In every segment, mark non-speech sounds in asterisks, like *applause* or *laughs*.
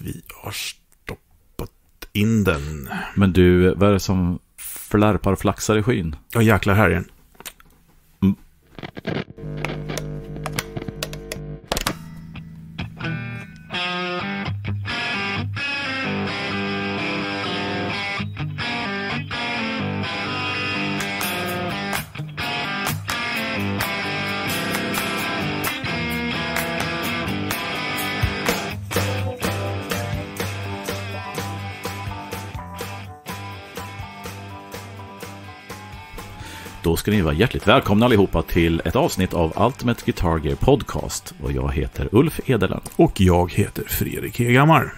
vi har stoppat in den. Men du, vad är det som flärpar och flaxar i skyn? Ja, jäklar här igen. Mm. ska ni vara hjärtligt välkomna allihopa till ett avsnitt av Ultimate Guitar Gear Podcast. Och jag heter Ulf Edelen. Och jag heter Fredrik Hegammar.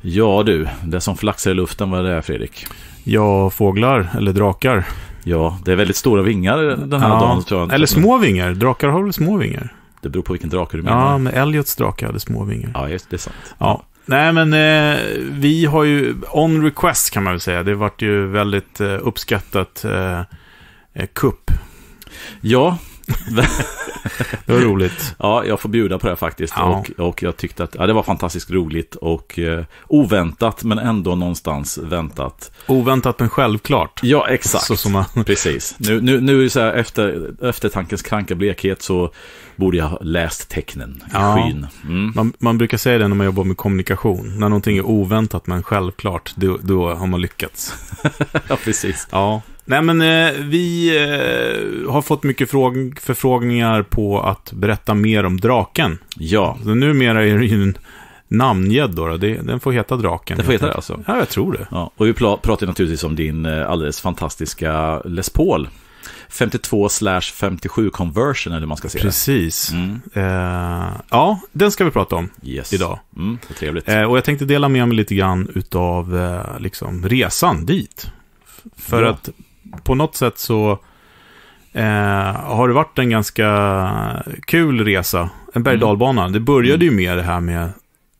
Ja du, det som flaxar i luften, vad är det är Fredrik? Ja, fåglar eller drakar. Ja, det är väldigt stora vingar den här ja, dagen tror jag. Eller små vingar, drakar har väl små vingar? Det beror på vilken drake du menar. Ja, men Elliots drake hade små vingar. Ja, just det är sant. Ja. Nej, men eh, vi har ju, on request kan man väl säga, det vart ju väldigt eh, uppskattat eh, Eh, kupp. Ja. *laughs* det var roligt. Ja, jag får bjuda på det faktiskt. Ja. Och, och jag tyckte att ja, det var fantastiskt roligt och eh, oväntat, men ändå någonstans väntat. Oväntat men självklart. Ja, exakt. Så som man... Precis. Nu, nu, nu så här, efter, eftertankens kranka blekhet så borde jag ha läst tecknen i ja. skyn. Mm. Man, man, brukar säga det när man jobbar med kommunikation. När någonting är oväntat men självklart, då, då har man lyckats. *laughs* ja, precis. Ja. Nej, men eh, vi eh, har fått mycket fråg- förfrågningar på att berätta mer om draken. Ja. Så numera är det ju en namngedd då, då. Det, den får heta draken. Den får heta det alltså? Ja, jag tror det. Ja, och vi pl- pratar naturligtvis om din eh, alldeles fantastiska Les Paul. 52 57 conversion eller hur man ska säga. Precis. det. Mm. Eh, Precis. ja, den ska vi prata om yes. idag. Mm, trevligt. Eh, och jag tänkte dela med mig lite grann utav eh, liksom, resan dit. För ja. att på något sätt så eh, har det varit en ganska kul resa. En berg mm. Det började ju mm. med det här med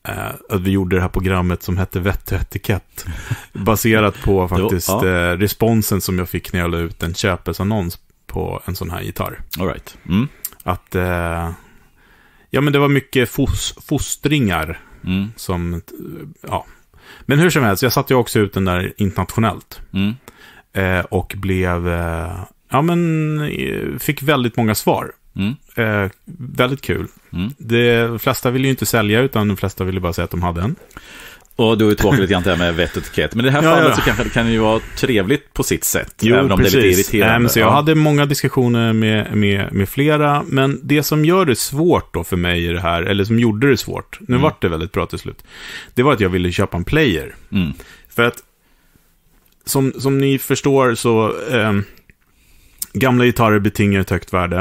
eh, att vi gjorde det här programmet som hette Vett och etikett. *laughs* Baserat på faktiskt ja. eh, responsen som jag fick när jag la ut en köpesannons på en sån här gitarr. All right. Mm. Att, eh, ja men det var mycket fos, fostringar mm. som, ja. Men hur som helst, jag satte ju också ut den där internationellt. Mm. Eh, och blev, eh, ja men, eh, fick väldigt många svar. Mm. Eh, väldigt kul. Mm. De flesta ville ju inte sälja, utan de flesta ville bara säga att de hade en. Och då är det tråkigt lite grann det här med vett och etikett. Men i det här fallet ja. så kanske det kan ju vara trevligt på sitt sätt. Jo, även om precis. det är lite irriterande. Nej, ehm, så jag ja. hade många diskussioner med, med, med flera. Men det som gör det svårt då för mig i det här, eller som gjorde det svårt. Nu mm. vart det väldigt bra till slut. Det var att jag ville köpa en player. Mm. För att som, som ni förstår så, eh, gamla gitarrer betingar ett högt värde.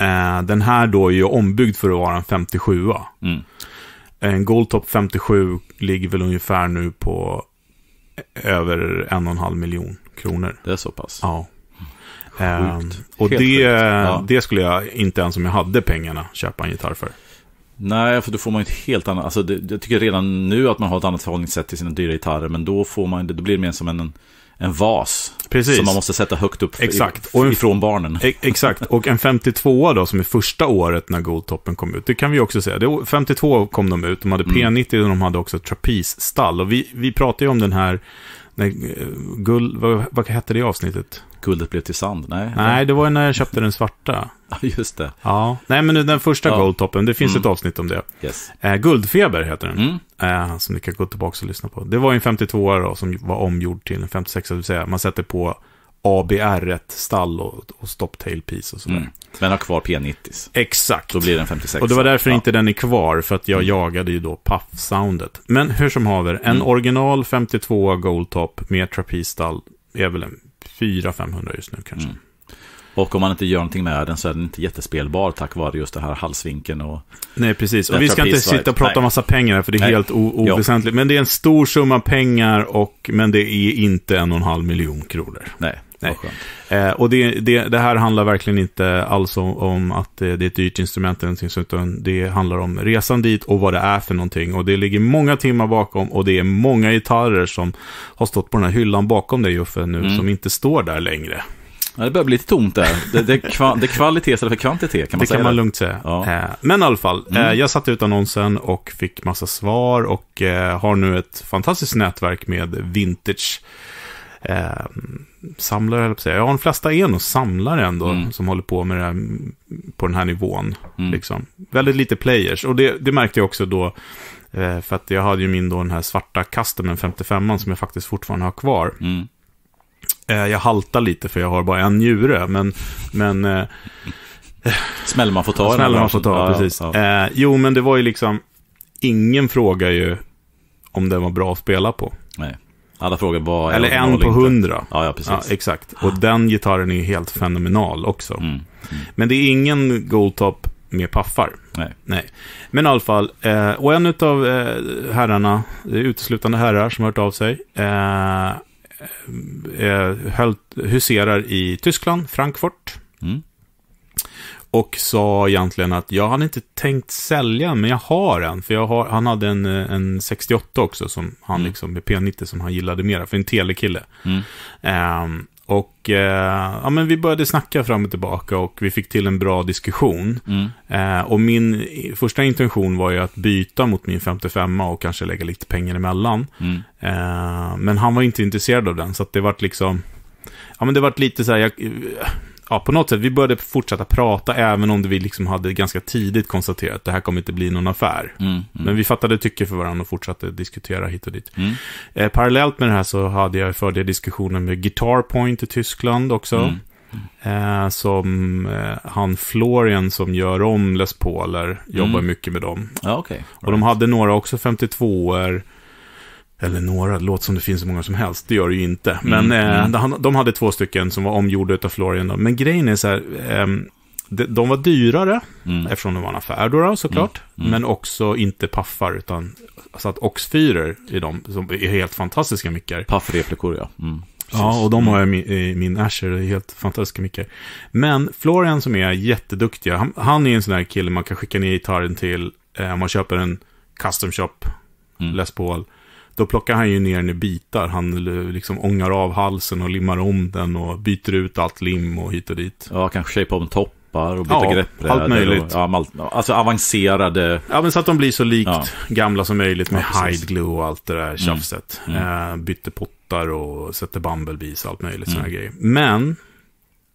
Eh, den här då är ju ombyggd för att vara en 57 mm. En Goldtop 57 ligger väl ungefär nu på över en och en halv miljon kronor. Det är så pass? Ja. Sjukt. Eh, och det, Ja. det skulle jag inte ens om jag hade pengarna köpa en gitarr för. Nej, för då får man ett helt annat, alltså det, jag tycker redan nu att man har ett annat förhållningssätt till sina dyra gitarrer, men då får man, då blir det mer som en, en vas. Precis. Som man måste sätta högt upp e- exakt. Och en, ifrån barnen. Exakt, och en 52 då, som är första året när Goldtoppen kom ut, det kan vi också säga. Det, 52 kom de ut, de hade P90 mm. och de hade också trapezstall. Och vi, vi pratade ju om den här Nej, guld, vad, vad hette det avsnittet? Guldet blev till sand, nej. Nej, det var ju när jag köpte den svarta. *laughs* Ja, Just det. Ja, nej men den första ja. Goldtoppen, det finns mm. ett avsnitt om det. Yes. Eh, Guldfeber heter den, mm. eh, som ni kan gå tillbaka och lyssna på. Det var en 52 då, som var omgjord till en 56, det vill säga man sätter på abr 1 stall och, och stopptailpiece och sådär. Mm. Men har kvar P90. Exakt. Då blir den 56. Och det var därför ja. inte den är kvar, för att jag jagade ju då paff-soundet. Men hur som haver, en mm. original 52 Goldtop med Trappees-stall är väl en 400-500 just nu kanske. Mm. Och om man inte gör någonting med den så är den inte jättespelbar tack vare just den här halsvinkeln. Och Nej, precis. Och vi ska inte sitta och prata Nej. massa pengar här, för det är Nej. helt oväsentligt. Men det är en stor summa pengar, och, men det är inte en och en halv miljon kronor. Nej. Nej. Eh, och det, det, det, här handlar verkligen inte alls om, om att eh, det är ett dyrt instrument eller någonting, utan det handlar om resan dit och vad det är för någonting. Och det ligger många timmar bakom och det är många gitarrer som har stått på den här hyllan bakom dig Uffe nu, mm. som inte står där längre. Ja, det börjar bli lite tomt där. Det, det, kva, det är kvalitet istället för kvantitet, kan man det säga. Kan man det man lugnt säga. Ja. Eh, men i alla fall, mm. Eh, jag satte ut annonsen och fick massa svar och eh, har nu ett fantastiskt nätverk med vintage eh, samlare, eller säga. Ja, de flesta är nog samlare ändå, mm. som håller på med det här, på den här nivån. Mm. Liksom. Väldigt lite players, och det, det märkte jag också då, eh, för att jag hade ju min då den här svarta Customen 55 som jag faktiskt fortfarande har kvar. Mm. Eh, jag haltar lite för jag har bara en njure, men... men eh, smäller man får ta. Smäller man får ta, ja, precis. Ja, ja. Eh, jo, men det var ju liksom... Ingen frågar ju om den var bra att spela på. Nej. Alla frågar vad Eller en på hundra. Ja, ja, precis. exakt. Och den gitarren är helt fenomenal också. Mm. Mm. Men det är ingen Goldtop med paffar. Nej. Nej. Men i alla fall, eh, och en av eh, herrarna, det eh, är uteslutande herrar som har hört av sig, eh, Eh, höll, huserar i Tyskland, Frankfurt. Mm. Och sa egentligen att jag hade inte tänkt sälja, men jag har en. För har, han hade en, eh, en 68 också, som han mm. liksom, med P90 som han gillade mera, för en telekille. Mm. Um, och eh, ja, men vi började snacka fram och tillbaka och vi fick till en bra diskussion. Mm. Eh, och min första intention var ju att byta mot min 55 och kanske lägga lite pengar emellan. Mm. Eh, men han var inte intresserad av den, så det vart liksom... Ja, men det vart lite så här... Jag, ja, på något sätt, vi började fortsätta prata även om vi liksom hade ganska tidigt konstaterat att det här kommer inte bli någon affär. Mm, mm. Men vi fattade tycke för varandra och fortsatte diskutera hit och dit. Mm. Eh, parallellt med det här så hade jag, förde jag diskussioner med Guitar Point i Tyskland också. Mm. Eh, som eh, han Florian som gör om Les Pauler jobbar mm. mycket med dem. Ah, okay. Och de hade några också 52 år eller några, det låter som det finns så många som helst. Det gör det ju inte. Mm, Men eh, mm. eh, de, hade två stycken som var omgjorda av Florian. Då. Men grejen är så här, eh, de, var dyrare, mm. eftersom de var en affär då, såklart. Mm, mm. Men också inte paffar, utan satt oxfyrer i dem, som är helt fantastiska mickar. Paffreplikor, mm. ja. Precis. Ja, och de har jag i min Asher, det är helt fantastiska mycket. Men Florian som är jätteduktig, han, han är en sån där kille man kan skicka ner gitarren till eh, om man köper en custom shop, mm. Les Paul. Då plockar han ju ner den i bitar. Han liksom ångar av halsen och limmar om den och byter ut allt lim och hit och dit. Ja, kanske shape om toppar och byta ja, greppbrädor. allt möjligt. Och, ja, alltså avancerade... Ja, men så att de blir så likt ja. gamla som möjligt med ja, hide glue och allt det där mm. tjafset. Mm. Mm. Eh, bytte pottar och sätter bumblebees och allt möjligt mm. sådana grejer. Men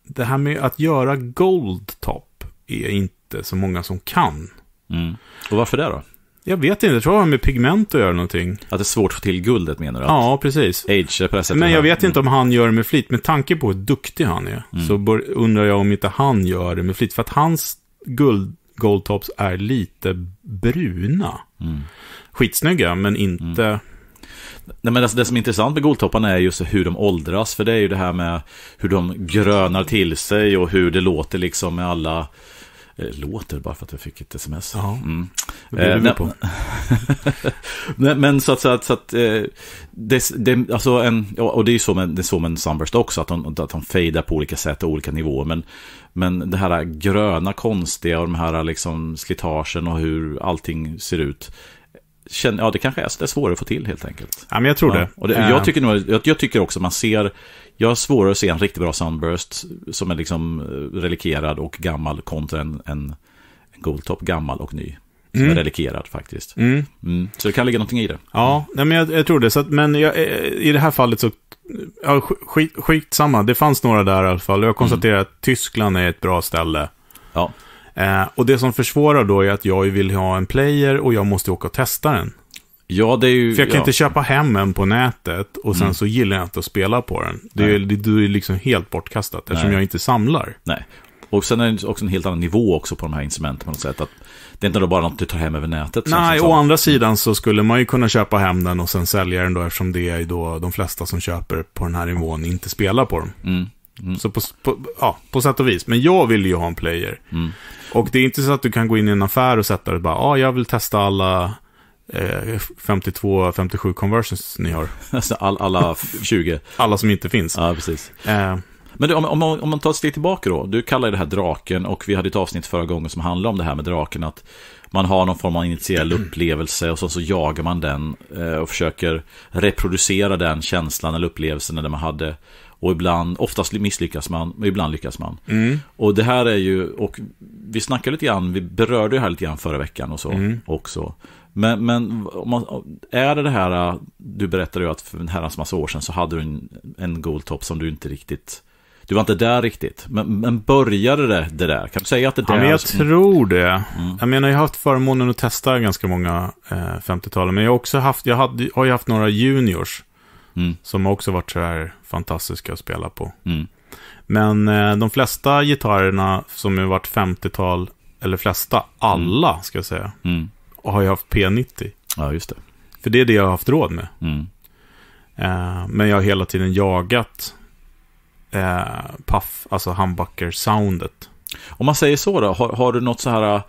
det här med att göra gold top är inte så många som kan. Mm. Och varför det då? Jag vet inte, jag tror det har med pigment att göra någonting. Att det är svårt att få till guldet menar du? Ja, precis. Age på det Men jag vet inte om han gör det med flit. Med tanke på hur duktig han är, mm. så undrar jag om inte han gör det med flit. För att hans guld, goldtops är lite bruna. Mm. Skitsnygga, men inte... Mm. Nej, men det, alltså, det, som är intressant med goltopparna är just hur de åldras. För det är ju det här med hur de grönar till sig och hur det låter liksom med alla Eh, låter bara för att jag fick ett sms. Ja, mm. det vi eh, på. men, *laughs* men så att säga, så att, eh, det, det, alltså en, och det är ju så med, det är så med en Sunburst också, att de, att de fejdar på olika sätt och olika nivåer. Men, men det här gröna konstiga och de här liksom slitagen och hur allting ser ut känner, ja det kanske är, det är svårare att få till helt enkelt. Ja, men jag tror ja. det. Och det, jag, eh. tycker nog, jag, jag, tycker också man ser jag har svårare att se en riktigt bra Sunburst som är liksom eh, relikerad och gammal kontra en, en, Goldtop gammal och ny. Som mm. är relikerad faktiskt. Mm. Mm. Så det kan ligga någonting i det. Ja, nej, men jag, jag tror det. Så att, men jag, eh, i det här fallet så ja, skit, skitsamma, det fanns några där i alla fall. Jag konstaterar mm. att Tyskland är ett bra ställe. Ja. Eh, och det som försvårar då är att jag vill ha en player och jag måste åka och testa den. Ja, det är ju... För jag kan ja. inte köpa hem en på nätet och sen mm. så gillar jag inte att spela på den. Det är, det, det är liksom helt bortkastat Nej. eftersom jag inte samlar. Nej. Och sen är det också en helt annan nivå också på de här instrumenten på något sätt. Att det är inte då bara något du tar hem över nätet. Nej, å andra sidan så skulle man ju kunna köpa hem den och sen sälja den då eftersom det är då de flesta som köper på den här nivån inte spelar på dem. Mm. Mm. Så på, på, ja, på sätt och vis. Men jag vill ju ha en player. Mm. Och det är inte så att du kan gå in i en affär och sätta det bara, ja, ah, jag vill testa alla 52-57 eh, conversions ni har. Alltså all, alla 20. alla som inte finns. Ja, precis. Eh. Men du, om, om, man tar ett steg tillbaka då. Du kallar det här draken och vi hade ett avsnitt förra gången som handlade om det här med draken. Att man har någon form av initiell upplevelse och så, så jagar man den eh, och försöker reproducera den känslan eller upplevelsen eller man hade. Och ibland, oftast misslyckas man, men ibland lyckas man. Mm. Och det här är ju, och vi snackade lite grann, vi berörde det här lite grann förra veckan och så mm. också. Men, men man, är det det här, äh, du berättade ju att för en herrans massa år sedan så hade du en, en goldtopp som du inte riktigt du var inte där riktigt, men, men började det, det där? Kan du säga att det där... Ja, men jag som... Liksom- tror det. Mm. Jag menar, jag har haft förmånen att testa ganska många eh, 50-talare, men jag har också haft, jag hade, har ju haft några juniors mm. som också varit så här fantastiska att spela på. Mm. Men eh, de flesta gitarrerna som har varit 50-tal, eller flesta, alla ska jag säga, mm har jag haft P90. Ja, just det. För det är det jag har haft råd med. Mm. Eh, men jag har hela tiden jagat eh, Puff, alltså humbucker-soundet. Om man säger så då, har, har du något så här,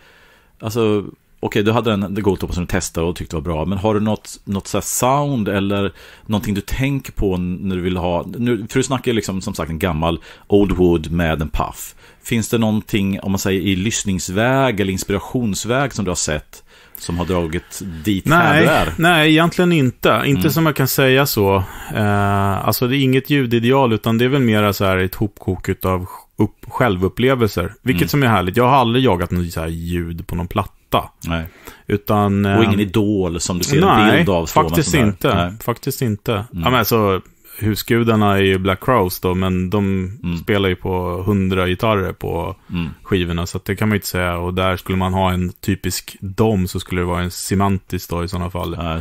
alltså, okej okay, du hade en Goldtop, som du testade och tyckte var bra, men har du något, något så sound eller någonting du tänker på när du vill ha, nu, för du snackar ju liksom som sagt en gammal Old Wood med en Puff. Finns det någonting, om man säger i lyssningsväg eller inspirationsväg som du har sett, som har dragit dit nej, här Nej, egentligen inte. Inte mm. som jag kan säga så. Eh, alltså det är inget ljudideal, utan det är väl mera så här ett hopkok av upp, självupplevelser. Vilket mm. som är härligt. Jag har aldrig jagat något så här ljud på någon platta. Nej. Utan, eh, Och ingen eh, idol som du ser nej, en bild av. Faktiskt inte, faktiskt inte. Faktiskt mm. Ja, men alltså, husgudarna är ju Black Crowes då, men de mm. spelar ju på hundra gitarrer på mm. skivorna, så det kan man ju inte säga. Och där skulle man ha en typisk dom så skulle det vara en semantisk då i sådana fall. Ja,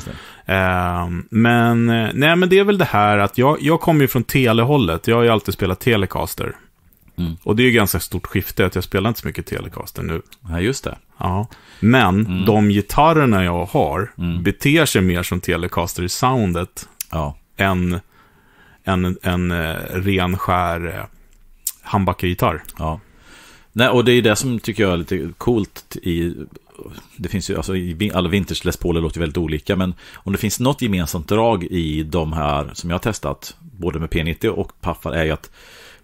ehm, eh, men, nej men det är väl det här att jag, jag kommer ju från telehållet, jag har ju alltid spelat Telecaster. Mm. Och det är ju ganska stort skifte att jag spelar inte så mycket Telecaster nu. Ja, just det. Ja. Men mm. de gitarrerna jag har mm. beter sig mer som Telecaster i soundet ja. än en, en eh, ren skär eh, handbackegitarr. Ja. Nej, och det är det som tycker jag är lite coolt i det finns ju, alltså, alla vintage Les Pauler låter väldigt olika, men om det finns något gemensamt drag i de här som jag har testat, både med P90 och Paffar, är ju att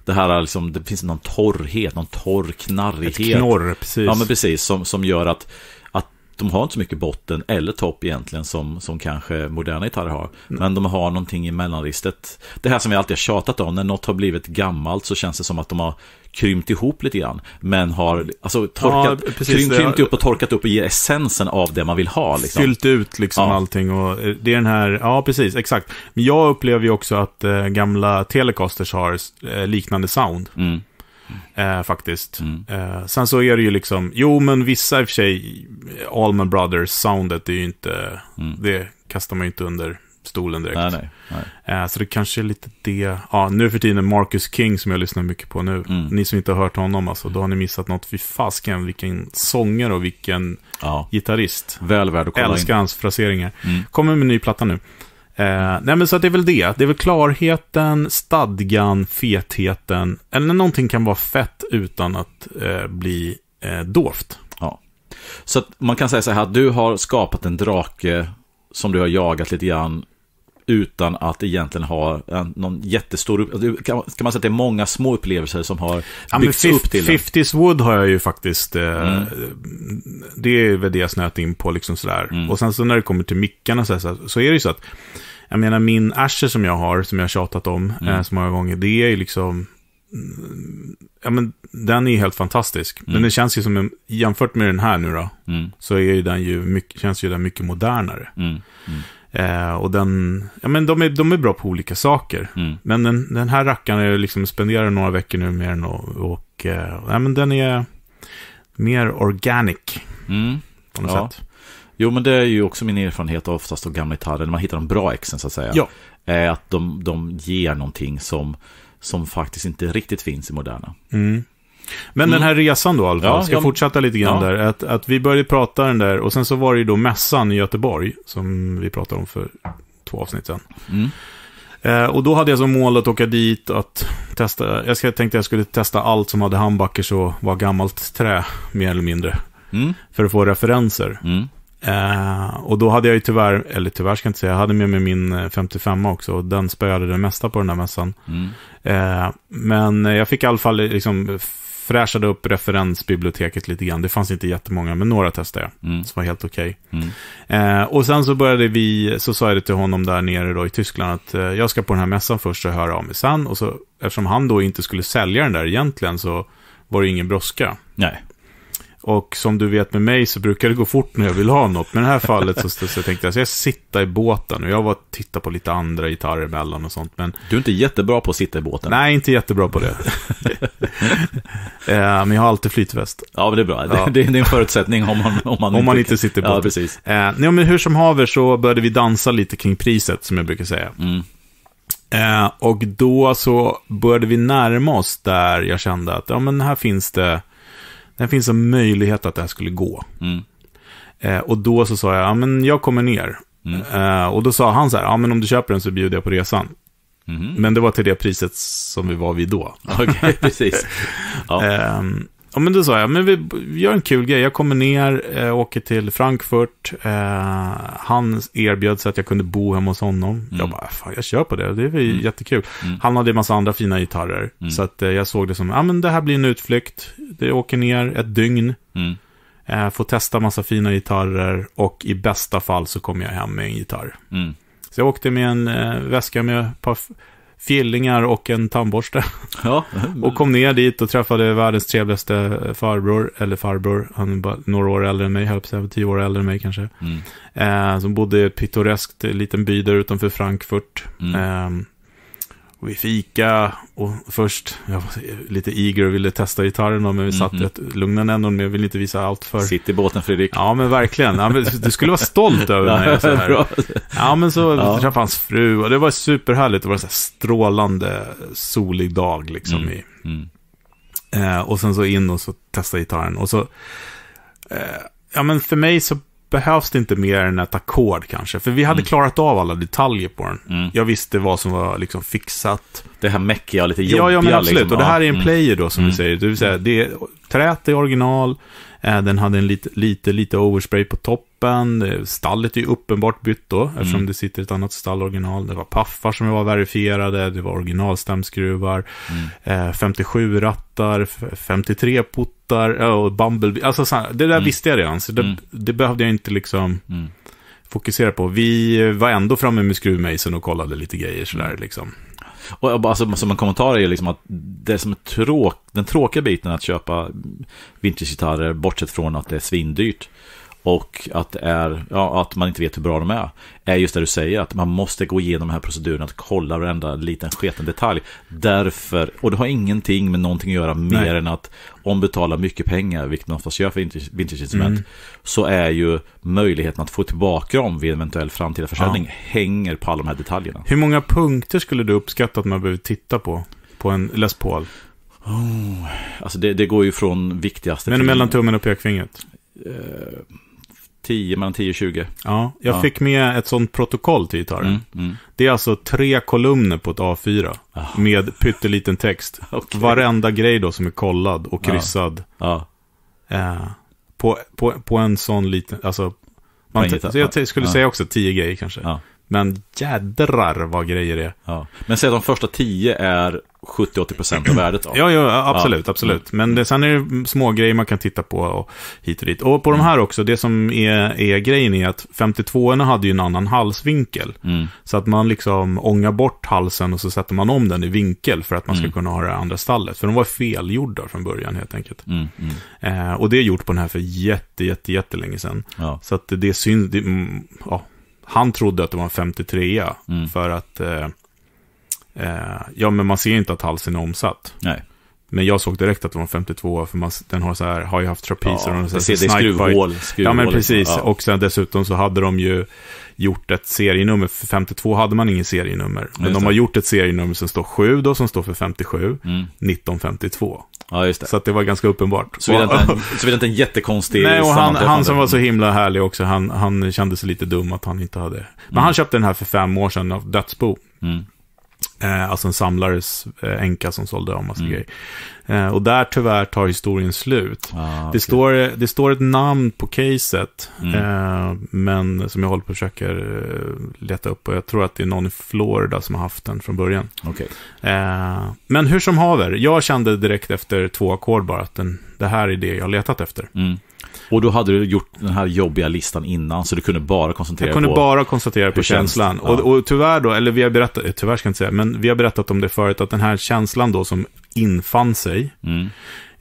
det här är liksom, det finns någon torrhet, någon torr knarrighet. Ett knorr, precis. Ja, men precis, som, som gör att de har inte så mycket botten eller topp egentligen som, som kanske moderna gitarrer har. Mm. Men de har någonting i mellanristet. Det här som vi alltid har tjatat om, när något har blivit gammalt så känns det som att de har krympt ihop lite grann. Men har alltså, torkat, ja, precis, krym, krympt ihop och torkat upp och ger essensen av det man vill ha. Liksom. Fyllt ut liksom ja. allting och eh, det är den här, ja precis, exakt. Men jag upplever ju också att eh, gamla Telecasters har eh, liknande sound. Mm. Eh, faktiskt. Mm. Eh, sen så är det ju liksom, jo men vissa i och för sig, Allman Brothers-soundet är ju inte, mm. det kastar man ju inte under stolen direkt. Nej, nej, nej. Eh, så det kanske är lite det, ja nu för tiden Marcus King som jag lyssnar mycket på nu. Mm. Ni som inte har hört honom alltså, då har ni missat något. Fy fasken vilken sångare och vilken ja. gitarrist. Väl värd att kolla Älskar in. hans fraseringar. Mm. Kommer med ny platta nu. Eh, nej men så att det är väl det. Det är väl klarheten, stadgan, fetheten. Eller någonting kan vara fett utan att eh, bli eh, dovt. Ja. Så att man kan säga så här, du har skapat en drake som du har jagat lite grann utan att egentligen ha en, någon jättestor... Kan, kan man säga att det är många små upplevelser som har ja, byggts upp till det? 50s Wood har jag ju faktiskt... Eh, mm. Det är väl det jag snöt in på liksom sådär. Mm. Och sen så när det kommer till mickarna så, här, så är det ju så att jag menar min Asher som jag har, som jag har tjatat om mm. eh, så många gånger, det är ju liksom... Mm, ja men den är ju helt fantastisk. Mm. Men det känns ju som, en, jämfört med den här nu då, mm. så är ju den ju mycket, känns ju den mycket modernare. Mm. Mm. Eh, och den, ja men de är, de är bra på olika saker. Men den, den här rackaren, jag liksom spenderar några veckor nu med den och, och eh, ja, men den är mer organic. På något ja. sätt. Jo, men det är ju också min erfarenhet av oftast de gamla gitarrerna. Man hittar de bra exen så att säga. Ja. Eh, att de, de ger någonting som, som faktiskt inte riktigt finns i moderna. Mm. Men mm. den här resan då, Alfa, ja, ska jag... fortsätta lite grann ja. där. Att, att vi började prata den där, och sen så var det ju då mässan i Göteborg, som vi pratade om för två avsnitt sedan. Mm. Eh, och då hade jag som mål att åka dit, att testa, jag tänkte jag skulle testa allt som hade handbackers och var gammalt trä, mer eller mindre. Mm. För att få referenser. Mm. Uh, och då hade jag ju tyvärr, eller tyvärr ska jag inte säga, jag hade med mig min 55 eh, också. Och den spöade det mesta på den här mässan. Mm. Uh, men jag fick i alla fall liksom fräschade upp referensbiblioteket lite grann. Det fanns inte jättemånga, men några testade jag. Mm. Som var helt okej. Okay. Mm. Eh, och sen så började vi, så sa jag det till honom där nere då i Tyskland att eh, jag ska på den här mässan först och höra av mig sen. Och så, eftersom han då inte skulle sälja den där egentligen så var det ingen brådska. Nej. Och som du vet med mig så brukar det gå fort när jag vill ha något. Men i det här fallet så, så tänkte jag att jag sitta i båten. Och jag var titta på lite andra gitarrer emellan och sånt. Men... Du är inte jättebra på att sitta i båten. Nej, inte jättebra på det. *laughs* Eh, men jag har alltid flytväst. Ja, men det är bra. Ja. Det, är en förutsättning om man, om man, om man inte, sitter i båten. Ja, precis. Eh, nej, men hur som haver så började vi dansa lite kring priset, som jag brukar säga. Mm. Eh, och då så började vi närma oss där jag kände att ja, men här finns det det finns en möjlighet att det här skulle gå. Mm. Eh, och då så sa jag, ja men jag kommer ner. Mm. Eh, och då sa han så här, ja men om du köper den så bjuder jag på resan. Mm. Men det var till det priset som vi var vid då. *laughs* Okej, okay, precis. Ja. *laughs* Ehm, Ja, men då sa jag. Men vi, gör en kul grej. Jag kommer ner, eh, åker till Frankfurt. Eh, han erbjöd sig att jag kunde bo hemma hos honom. Mm. Jag bara, fan, jag kör på det. Det är mm. jättekul. Mm. Han hade en massa andra fina gitarrer. Mm. Så att, eh, jag såg det som, ja men det här blir en utflykt. Det åker ner ett dygn. Mm. Eh, får testa massa fina gitarrer. Och i bästa fall så kommer jag hem med en gitarr. Mm. Så jag åkte med en väska med ett par fjillingar och en tandborste. Ja. *laughs* och kom ner dit och träffade världens trevligaste farbror, eller farbror, han är bara några år äldre än mig, höll på tio år äldre än mig kanske. Mm. Eh, som bodde i ett pittoreskt liten by där utanför Frankfurt. Mm. Eh, och vi fika och först, jag var lite eager och ville testa gitarren men vi mm -hmm. satt mhm. rätt lugna ändå, men jag ville inte visa allt för... Sitt i båten Fredrik. Ja, men verkligen. Ja, men du skulle vara stolt över mig. Så här. Ja, men så ja. träffade hans fru och det var superhärligt. Det var en så strålande, solig dag liksom. Mm. I, mm. Eh, och sen så in och så testa gitarren. Och så, eh, ja men för mig så behövs det inte mer än ett ackord kanske. För vi hade mm. klarat av alla detaljer på den. Mm. Jag visste vad som var liksom fixat det här mäckiga och lite jobbiga. Ja, ja men absolut. Liksom. Och det här är en player då, som mm. vi säger. Det vill säga, det är, trät är original, eh, den hade en lite, lite, lite overspray på toppen. Stallet är ju uppenbart bytt då, mm. eftersom mm. det sitter ett annat stall original. Det var paffar som var verifierade, det var originalstämskruvar, mm. 57 rattar, 53 puttar, och Bumblebee. Alltså, så här, det där mm. visste jag redan, så det, mm. det behövde jag inte liksom mm. fokusera på. Vi var ändå framme med skruvmejseln och kollade lite grejer sådär liksom. Och alltså, som en kommentar är ju liksom att det som är tråk, den tråkiga biten att köpa vintagegitarrer, bortsett från att det är svindyrt, och att, det är, ja, att man inte vet hur bra de är, är just det du säger, att man måste gå igenom den här proceduren, att kolla varenda liten sketen detalj. Därför, och det har ingenting med någonting att göra mer Nej. än att om betalar mycket pengar, vilket man oftast gör för vintageinstrument, mm. så är ju möjligheten att få tillbaka dem vid eventuell framtida försäljning ja. hänger på alla de här detaljerna. Hur många punkter skulle du uppskatta att man behöver titta på, på en Les Paul? Oh, alltså det, det går ju från viktigaste Men mellan tummen och pekfingret? Uh, 10, mellan 10 och 20. Ja, jag ja. fick med ett sånt protokoll till gitarren. Mm, mm. Det är alltså tre kolumner på ett A4 ah. med pytteliten text. *laughs* okay. Varenda grej då som är kollad och ah. kryssad. Ja. Ah. Ja. Eh, på, på, på en sån liten, alltså man, jag skulle ah. säga också 10 grejer kanske. Ja. Men jädrar vad grejer det är. Ja. Men säg att de första tio är 70-80% av värdet då? Ja, ja absolut, ja. absolut. Mm. Men det, sen är det små grejer man kan titta på och hit och dit. Och på mm. de här också, det som är, är grejen är att 52orna hade ju en annan halsvinkel. Mm. Så att man liksom ångar bort halsen och så sätter man om den i vinkel för att man ska mm. kunna ha det andra stallet. För de var felgjorda från början helt enkelt. Mm, mm. Eh, och det är gjort på den här för jätte, jätte, jättelänge sedan. Ja. Så att det syns, ja han trodde att det var en 53 mm. för att eh, eh, ja, men man ser inte att halsen är omsatt. Nej. Men jag såg direkt att det var en 52 för man, den har så här, har ju haft trapezer ja, och så här, så det skruvhål, Ja, men liksom. precis. Ja. Och sen dessutom så hade de ju gjort ett serienummer, för 52 hade man ingen serienummer. Men de har gjort ett serienummer som står 7 då, som står för 57, mm. 1952. Ja, just det. Så det var ganska uppenbart. Så var det inte, *laughs* inte en jättekonstig Nej, och han, han som var så himla härlig också, han, han kände sig lite dum att han inte hade... Men mm. han köpte den här för fem år sedan av dödsbo. Mm. Eh, alltså en samlares eh, änka eh, som sålde av alltså massa mm. grejer. Eh, och där tyvärr tar historien slut. Ah, okay. det, står, det står ett namn på caset, mm. Eh, men som jag håller på att försöka eh, leta upp. Och jag tror att det är någon i Florida som har haft den från början. Okay. men hur som haver, jag kände direkt efter två ackord bara att den, det här är det jag har letat efter. Mm. Och då hade du gjort den här jobbiga listan innan, så du kunde bara koncentrera på... Jag kunde på bara koncentrera på känslan. Ja. Och, och tyvärr då, eller vi har berättat, tyvärr ska jag inte säga, men vi har berättat om det förut, att den här känslan då som infann sig, mm.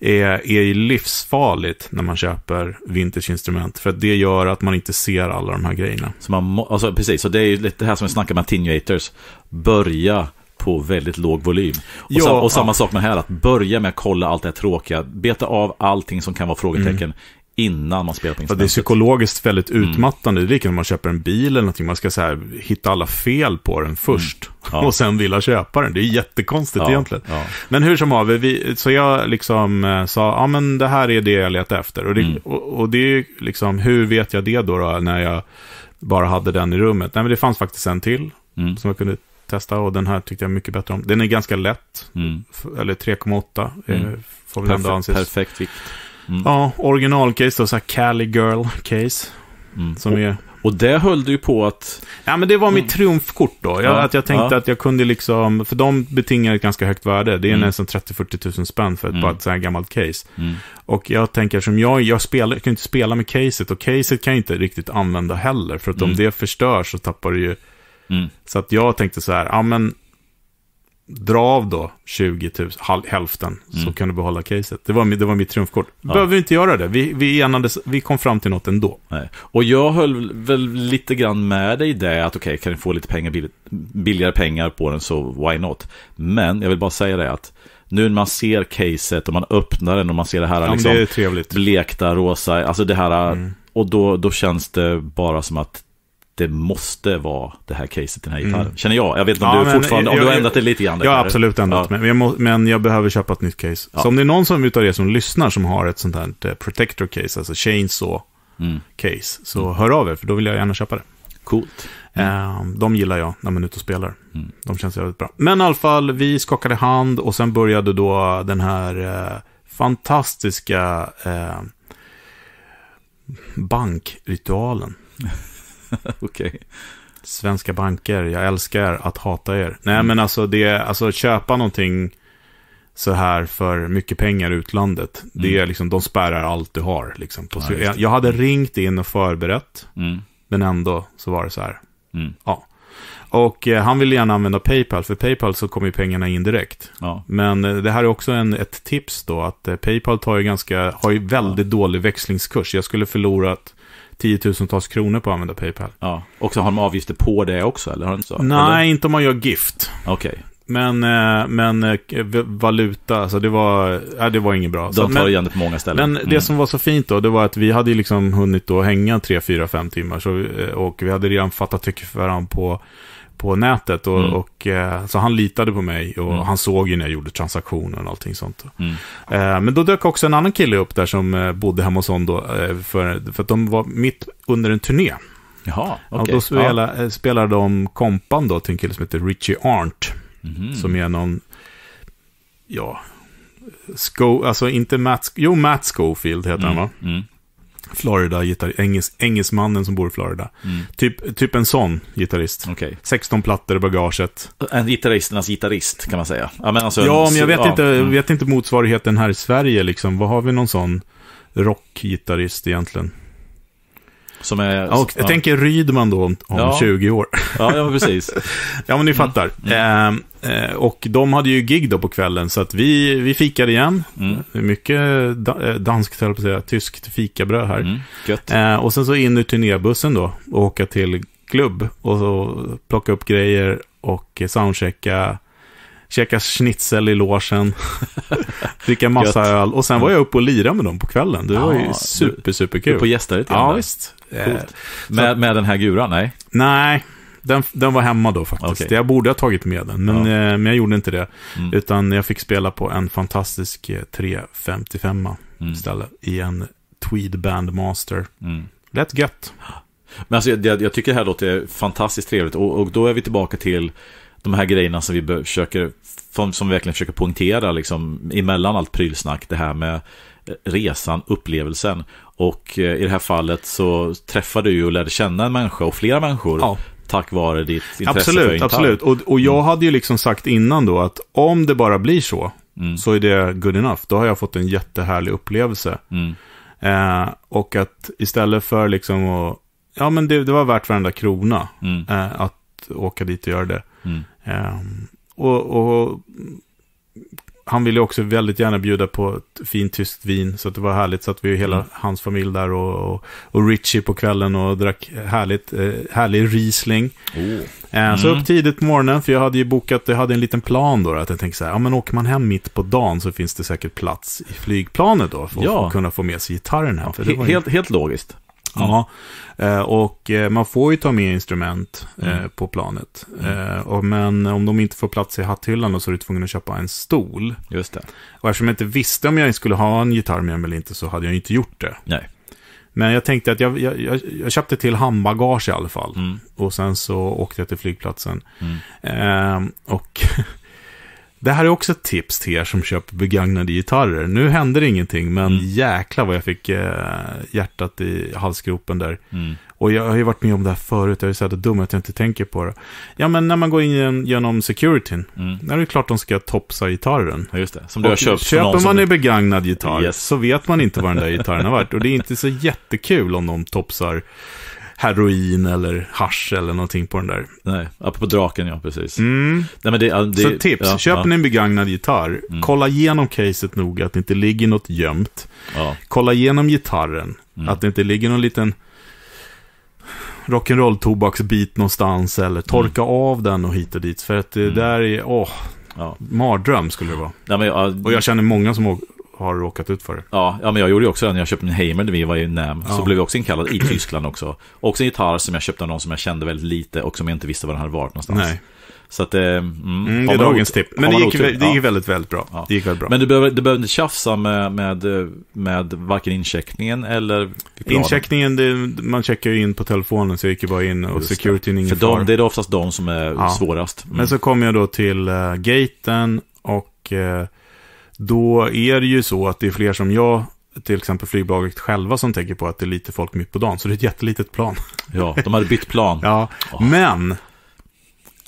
är, är livsfarligt när man köper vintageinstrument. För att det gör att man inte ser alla de här grejerna. Så man må, alltså, precis, så det är ju lite det här som vi snackar med attenuators. Börja på väldigt låg volym. Och, ja, sam och samma ja. sak med här, att börja med att kolla allt det här tråkiga, beta av allting som kan vara frågetecken mm innan man spelar på instrumentet. det är psykologiskt väldigt mm. utmattande. Mm. Det är likadant om man köper en bil eller någonting. Man ska så här, hitta alla fel på den mm. först. Mm. *laughs* Ja. Och sen vilja köpa den. Det är jättekonstigt ja. egentligen. Ja. Men hur som haver, så jag liksom eh, sa, ja men det här är det jag letar efter. Och det, mm. och, och det är liksom, hur vet jag det då, då, när jag bara hade den i rummet? Nej men det fanns faktiskt en till mm. som jag kunde testa och den här tyckte jag mycket bättre om. Den är ganska lätt, eller 3,8 eh, får väl ändå anses. Perfekt vikt. Mm. Ja, originalcase så här Cali Girl-case. Mm. Som är... Och det höll du ju på att... Ja, men det var mitt mm. triumfkort då. Jag, ja, att jag tänkte ja. att jag kunde liksom... För de betingar ett ganska högt värde. Det är mm. nästan 30-40 000 spänn för ett, mm. bara ett så här gammalt case. Mm. Och jag tänker som jag, jag, spelar, jag kan inte spela med caset och caset kan jag inte riktigt använda heller. För att om mm. det förstörs så tappar du ju... Mm. Så att jag tänkte så här, ja men dra av då 20 000, hälften, mm. så kan du behålla caset. Det var, det var mitt triumfkort. Ja. behöver vi inte göra det. Vi, vi, enades, vi kom fram till något ändå. Nej. Och jag höll väl lite grann med dig där, att okej, okay, kan du få lite pengar, billigare pengar på den så why not? Men jag vill bara säga det att nu när man ser caset och man öppnar den och man ser det här ja, liksom, det blekta, rosa, alltså det här, mm. och då, då känns det bara som att det måste vara det här caset, den här gitarren. Mm. Känner jag. Jag vet inte om ja, du fortfarande, jag, om du har ändrat dig lite grann. Jag har absolut ändrat, ja. men, jag men jag behöver köpa ett nytt case. Ja. Så om det är någon som utav er som lyssnar som har ett sånt här eh, protector case, alltså chainsaw mm. case, så mm. hör av er, för då vill jag gärna köpa det. Coolt. Mm. Ehm, de gillar jag när man är ute och spelar. Mm. De känns jävligt bra. Men i alla fall, vi skakade hand och sen började då den här eh, fantastiska eh, bankritualen. *laughs* *laughs* Okej. Okay. Svenska banker, jag älskar att hata er. Nej, mm. men alltså, det, alltså köpa någonting så här för mycket pengar i utlandet. Mm. Det är liksom, de spärrar allt du har. Liksom. Ja, jag, jag, hade ringt in och förberett, mm. men ändå så var det så här. Mm. Ja. Och eh, han ville gärna använda Paypal, för Paypal så kommer ju pengarna in direkt. Ja. Men eh, det här är också en, ett tips då, att eh, Paypal tar ju ganska, har ju väldigt ja. dålig växlingskurs. Jag skulle förlorat tiotusentals kronor på att använda Paypal. Ja. Och så har de avgifter på det också, eller? så, Nej, eller? inte om man gör gift. Okej. Okay. Men, eh, men eh, valuta, alltså det var, nej, det var inget bra. De tar igen det på många ställen. Mm. Men det mm. som var så fint då, det var att vi hade liksom hunnit då hänga 3, 4, 5 timmar. Så, eh, och vi hade redan fattat tycke för varandra på på nätet. Och, mm. och, eh, så han litade på mig och mm. han såg ju när jag gjorde transaktioner och allting sånt. Mm. Eh, men då dök också en annan kille upp där som eh, bodde hemma hos honom då, eh, för, för att de var mitt under en turné. Jaha, okay. då spelade, ja. spelade de kompan då till en kille som heter Richie Arndt. Mhm. Som är någon, ja, Sco, alltså inte Matt, jo Matt Schofield heter han mm, va? Mm. Florida, engels, engelsmannen som bor i Florida. Mm. Typ, typ en sån gitarrist. Okay. 16 plattor i bagaget. En gitarristernas gitarrist kan man säga. Ja, men, alltså, ja, en, men jag vet, ja, inte, mm. vet inte motsvarigheten här i Sverige. Liksom. Vad har vi någon sån rockgitarrist egentligen? Som är, ja, och, jag ja. tänker Rydman då om, ja. 20 år. Ja, ja precis. *laughs* ja, men ni fattar. Mm. mm. Ehm, eh, och de hade ju gig då på kvällen, så att vi, vi fikade igen. Mm. Mycket eh, danskt, höll på att säga, tyskt fikabröd här. Mm. Eh, och sen så in i turnébussen då och åka till klubb och så plocka upp grejer och soundchecka käka schnitzel i låsen, *laughs* dricka massa Gött. öl och sen var jag uppe och lirade med dem på kvällen. Det ja, var ju super, super kul. Du på gäster lite Ja, där. visst. Eh, med, med den här guran, nej? Nej, den, den var hemma då faktiskt. Okay. Jag borde ha tagit med den, men, ja. eh, men jag gjorde inte det. Mm. Utan jag fick spela på en fantastisk 355 eh, mm. istället i en Tweed Bandmaster. Mm. Lät gött. Men alltså, jag, jag, tycker det här låter fantastiskt trevligt och, och då är vi tillbaka till de här grejerna som vi försöker, som vi verkligen försöker poängtera liksom, emellan allt prylsnack, det här med eh, resan, upplevelsen. Och eh, i det här fallet så träffade du och lärde känna en människa och flera människor ja. tack vare ditt intresse absolut, för gitarr. Absolut, och, och jag mm. hade ju liksom sagt innan då att om det bara blir så, mm. så är det good enough. Då har jag fått en jättehärlig upplevelse. Mm. Eh, och att istället för liksom att, ja men det, det var värt varenda krona mm. eh, att åka dit och göra det. Mm. Um, och, och, han ville också väldigt gärna bjuda på ett fint tyst vin, så det var härligt. Så att vi hela mm. hans familj där och, och, och, Richie på kvällen och drack härligt, eh, härlig Riesling. Oh. Ehm, mm. Så upp tidigt på morgonen, för jag hade ju bokat, jag hade en liten plan då, att jag tänkte så här, ja men åker man hem mitt på dagen så finns det säkert plats i flygplanet då, för att kunna få med sig gitarren hem. Ja, helt, ju... helt logiskt. Ja, eh, och eh, man får ju ta med instrument eh, mm. på planet. Mm. Men om de inte får plats i hatthyllan så är du tvungen att köpa en stol. Just det. Och eftersom jag inte visste om jag skulle ha en gitarr med mig eller inte så hade jag inte gjort det. Nej. Men jag tänkte att jag, jag, jag, jag köpte till handbagage i alla fall. Mm. Och sen så åkte jag till flygplatsen. Mm. Ehm, och *laughs* Det här är också ett tips till er som köper begagnade gitarrer. Nu hände det ingenting, men mm. jäkla vad jag fick eh, hjärtat i halsgropen där. Mm. Och jag har ju varit med om det här förut, jag är så så dum att jag inte tänker på det. Ja, men när man går in genom securityn, mm. då är det klart de ska topsa gitarren. Ja, just det. Som du har köpt Köper någon man som... en begagnad gitarr yes. så vet man inte vad den där gitarren har varit. Och det är inte så jättekul om de topsar heroin eller hash eller någonting på den där. Nej, på draken ja, precis. Mm. Nej, men det, det, Så tips, ja, köp ja. ni en begagnad gitarr, mm. kolla igenom caset noga att det inte ligger något gömt. Ja. Kolla igenom gitarren, mm. att det inte ligger någon liten rock'n'roll-tobaksbit någonstans eller torka mm. av den och hit och dit. För att det mm. där är, åh, ja. mardröm skulle det vara. Ja, jag, och jag känner många som har råkat ut för det. Ja, ja men jag gjorde ju också det när jag köpte min Heimer när vi var i NAM. Ja. Så blev jag också inkallad i Tyskland också. Också en gitarr som jag köpte av någon som jag kände väldigt lite och som jag inte visste var den hade varit någonstans. Nej. Så att, eh, mm, mm, det är dagens tipp. Men det gick, det gick väldigt, väldigt bra. Ja. Det gick väldigt bra. Men du behöver, du behöver inte tjafsa med, med, eh, med varken incheckningen eller... Incheckningen, det, man checkar ju in på telefonen så jag gick ju bara in och Just securityn det. ingen För dem, det är oftast de som är ja. svårast. Mm. Men så kom jag då till uh, gaten och uh, då är det ju så att det är fler som jag, till exempel flygbolaget själva, som tänker på att det är lite folk mitt på dagen. Så det är ett jättelitet plan. *laughs* Ja, de hade bytt plan. ja, oh. men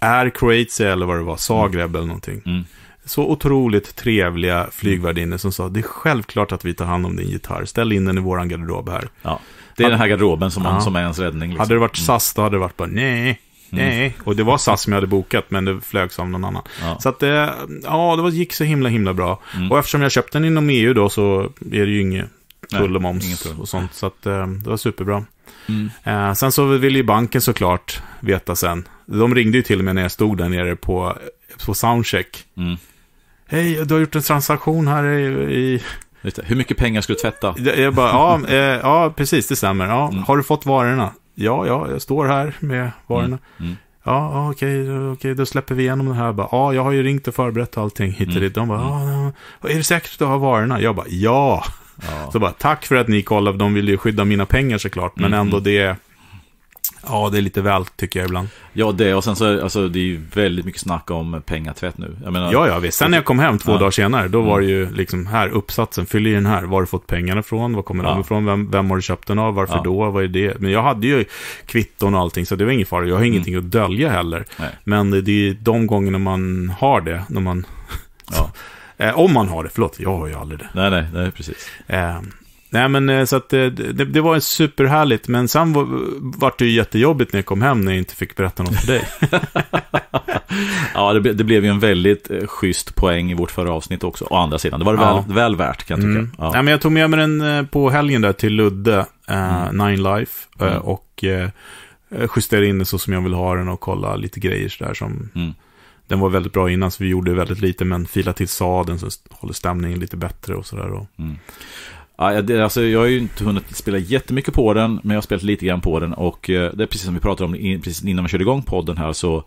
är Croatia eller vad det var, Zagreb mm. eller någonting. Mm. Så otroligt trevliga flygvärdinnor som sa, det är självklart att vi tar hand om din gitarr, ställ in den i våran garderob här. Ja. Det är den här garderoben som, man, ja. som är ens räddning. Liksom. Hade det varit mm. SAS, då hade det varit bara nej. Mm. Nej, och det var SAS som jag hade bokat, men det flögs av någon annan. Ja. Så att det, eh, ja, det gick så himla, himla bra. Mm. Och eftersom jag köpte den inom EU då så är det ju inget tull och moms och sånt. Så att eh, det var superbra. Mm. Eh, sen så ville ju banken såklart veta sen. De ringde ju till och med när jag stod där nere på, på soundcheck. Mm. Hej, du har gjort en transaktion här i... i... Hur mycket pengar ska du tvätta? Jag bara, ja, eh, ja precis, det stämmer. Ja, mm. Har du fått varorna? ja, ja, jag står här med varorna. Mm. mm. Ja, okej, okay, då släpper vi igenom det här. ja, jag har ju ringt och förberett allting hit och mm, dit. De bara, mm. ja, är det säkert att du har varorna? Jag bara, ja. ja. Så bara, tack för att ni kollade. De vill ju skydda mina pengar såklart, men ändå det Ja, det är lite väl tycker jag ibland. Ja, det och sen så alltså, det är ju väldigt mycket snack om pengatvätt nu. Jag menar, ja, ja, visst. Sen när jag kom hem två ja. dagar senare, då var det ju mm. liksom här, uppsatsen, fyll i den här, var har du fått pengarna ifrån, var kommer ja. de ifrån, vem, vem har du köpt den av, varför ja. då, vad är det? Men jag hade ju kvitton och allting, så det var ingen fara. Jag har ingenting mm. att dölja heller. Nej. Men det, är de gångerna man har det, när man... Ja. *laughs* Eh, om man har det, förlåt, jag har ju aldrig det. Nej, nej, nej precis. Ehm, Nej, men eh, så att eh, det, det var superhärligt, men sen var, var det ju jättejobbigt när jag kom hem när jag inte fick berätta något för dig. *laughs* ja, det, det, blev ju en väldigt eh, schysst poäng i vårt förra avsnitt också, å andra sidan. Det var det ja. väl, värt, kan jag tycka. Mm. Ja. ja. men jag tog med mig den på helgen där till Ludde, eh, mm. Nine Life, mm. och eh, justerade in den så som jag vill ha den och kolla lite grejer sådär som... Mm. Den var väldigt bra innan, så vi gjorde väldigt lite, men fila till sadeln så håller stämningen lite bättre och sådär. Och... Mm. Ja, det, alltså, jag har ju inte hunnit spela jättemycket på den, men jag har spelat lite grann på den och eh, det är precis som vi pratade om precis innan vi körde igång podden här så,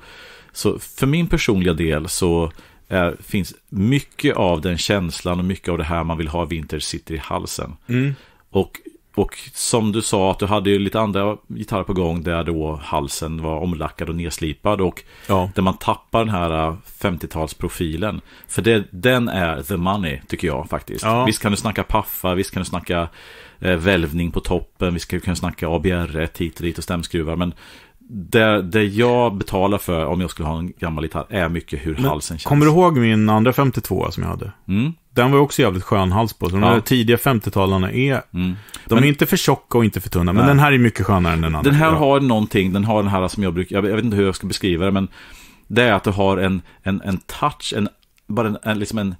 så för min personliga del så är, eh, finns mycket av den känslan och mycket av det här man vill ha i vinter sitter i halsen. Mm. Och och som du sa att du hade ju lite andra gitarrer på gång där då halsen var omlackad och nerslipad och ja. där man tappar den här 50-talsprofilen. Äh, för det, den är the money tycker jag faktiskt. Ja. Visst kan du snacka paffar, visst kan du snacka eh, välvning på toppen, visst kan du snacka ABR hit och dit och stämskruvar. Men det, det jag betalar för om jag skulle ha en gammal gitarr är mycket hur men halsen känns. Kommer du ihåg min andra 52 som jag hade? Mm. Den var också jävligt skön hals på. Så de ja. tidiga 50-talarna är... Mm. De men, är inte för tjocka och inte för tunna, men den här är mycket skönare än den andra. Den här ja. har någonting, den har den här som jag brukar... Jag vet inte hur jag ska beskriva det, men... Det är att du har en, en, en touch, en, bara en, en, liksom en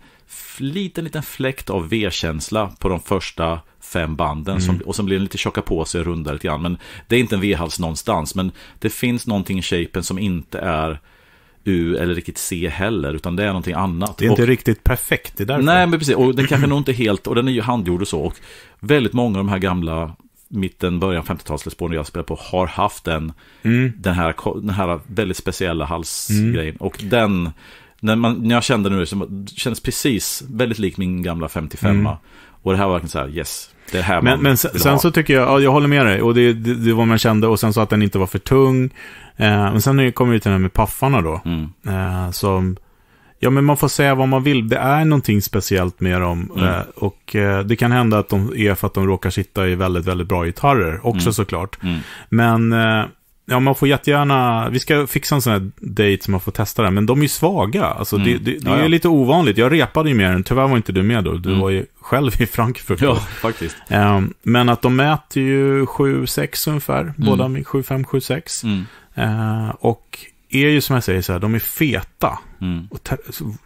liten, liten fläkt av V-känsla på de första fem banden. Mm. Som, och sen blir den lite tjocka på sig och rundare lite grann. Men det är inte en V-hals någonstans. Men det finns någonting i shapen som inte är U eller riktigt C heller, utan det är någonting annat. Det är och, inte riktigt perfekt, det är därför. Nej, men precis. Och den kanske nog inte helt, och den är ju handgjord och så. Och väldigt många av de här gamla mitten, början 50-talslässpåren jag spelar på har haft den, mm. den, här, den här väldigt speciella halsgrejen. Mm. Och den, när, man, när jag kände den nu, det kändes precis väldigt lik min gamla 55. Mm. Och det här var verkligen så här, yes. Det här men man men sen, sen så tycker jag, ja, jag håller med dig. Och det, det, det, var man kände. Och sen så att den inte var för tung. Eh, men sen kommer vi till den här med paffarna då. Mm. Eh, som, ja men man får säga vad man vill. Det är någonting speciellt med dem. Mm. Eh, och eh, det kan hända att de är för att de råkar sitta i väldigt, väldigt bra gitarrer. Också mm. såklart. Mm. Men eh, Ja, man får jättegärna... Vi ska fixa en sån här date som man får testa den, men de är ju svaga. Alltså, mm. Det, det, det är lite ovanligt. Jag repade ju med den, tyvärr var inte du med då. Du mm. var ju själv i Frankfurt. Ja, faktiskt. Um, men att de mäter ju 7-6 ungefär, mm. båda 7-5, 7-6. Mm. Uh, och är ju som jag säger, så här, de är feta. Mm. Och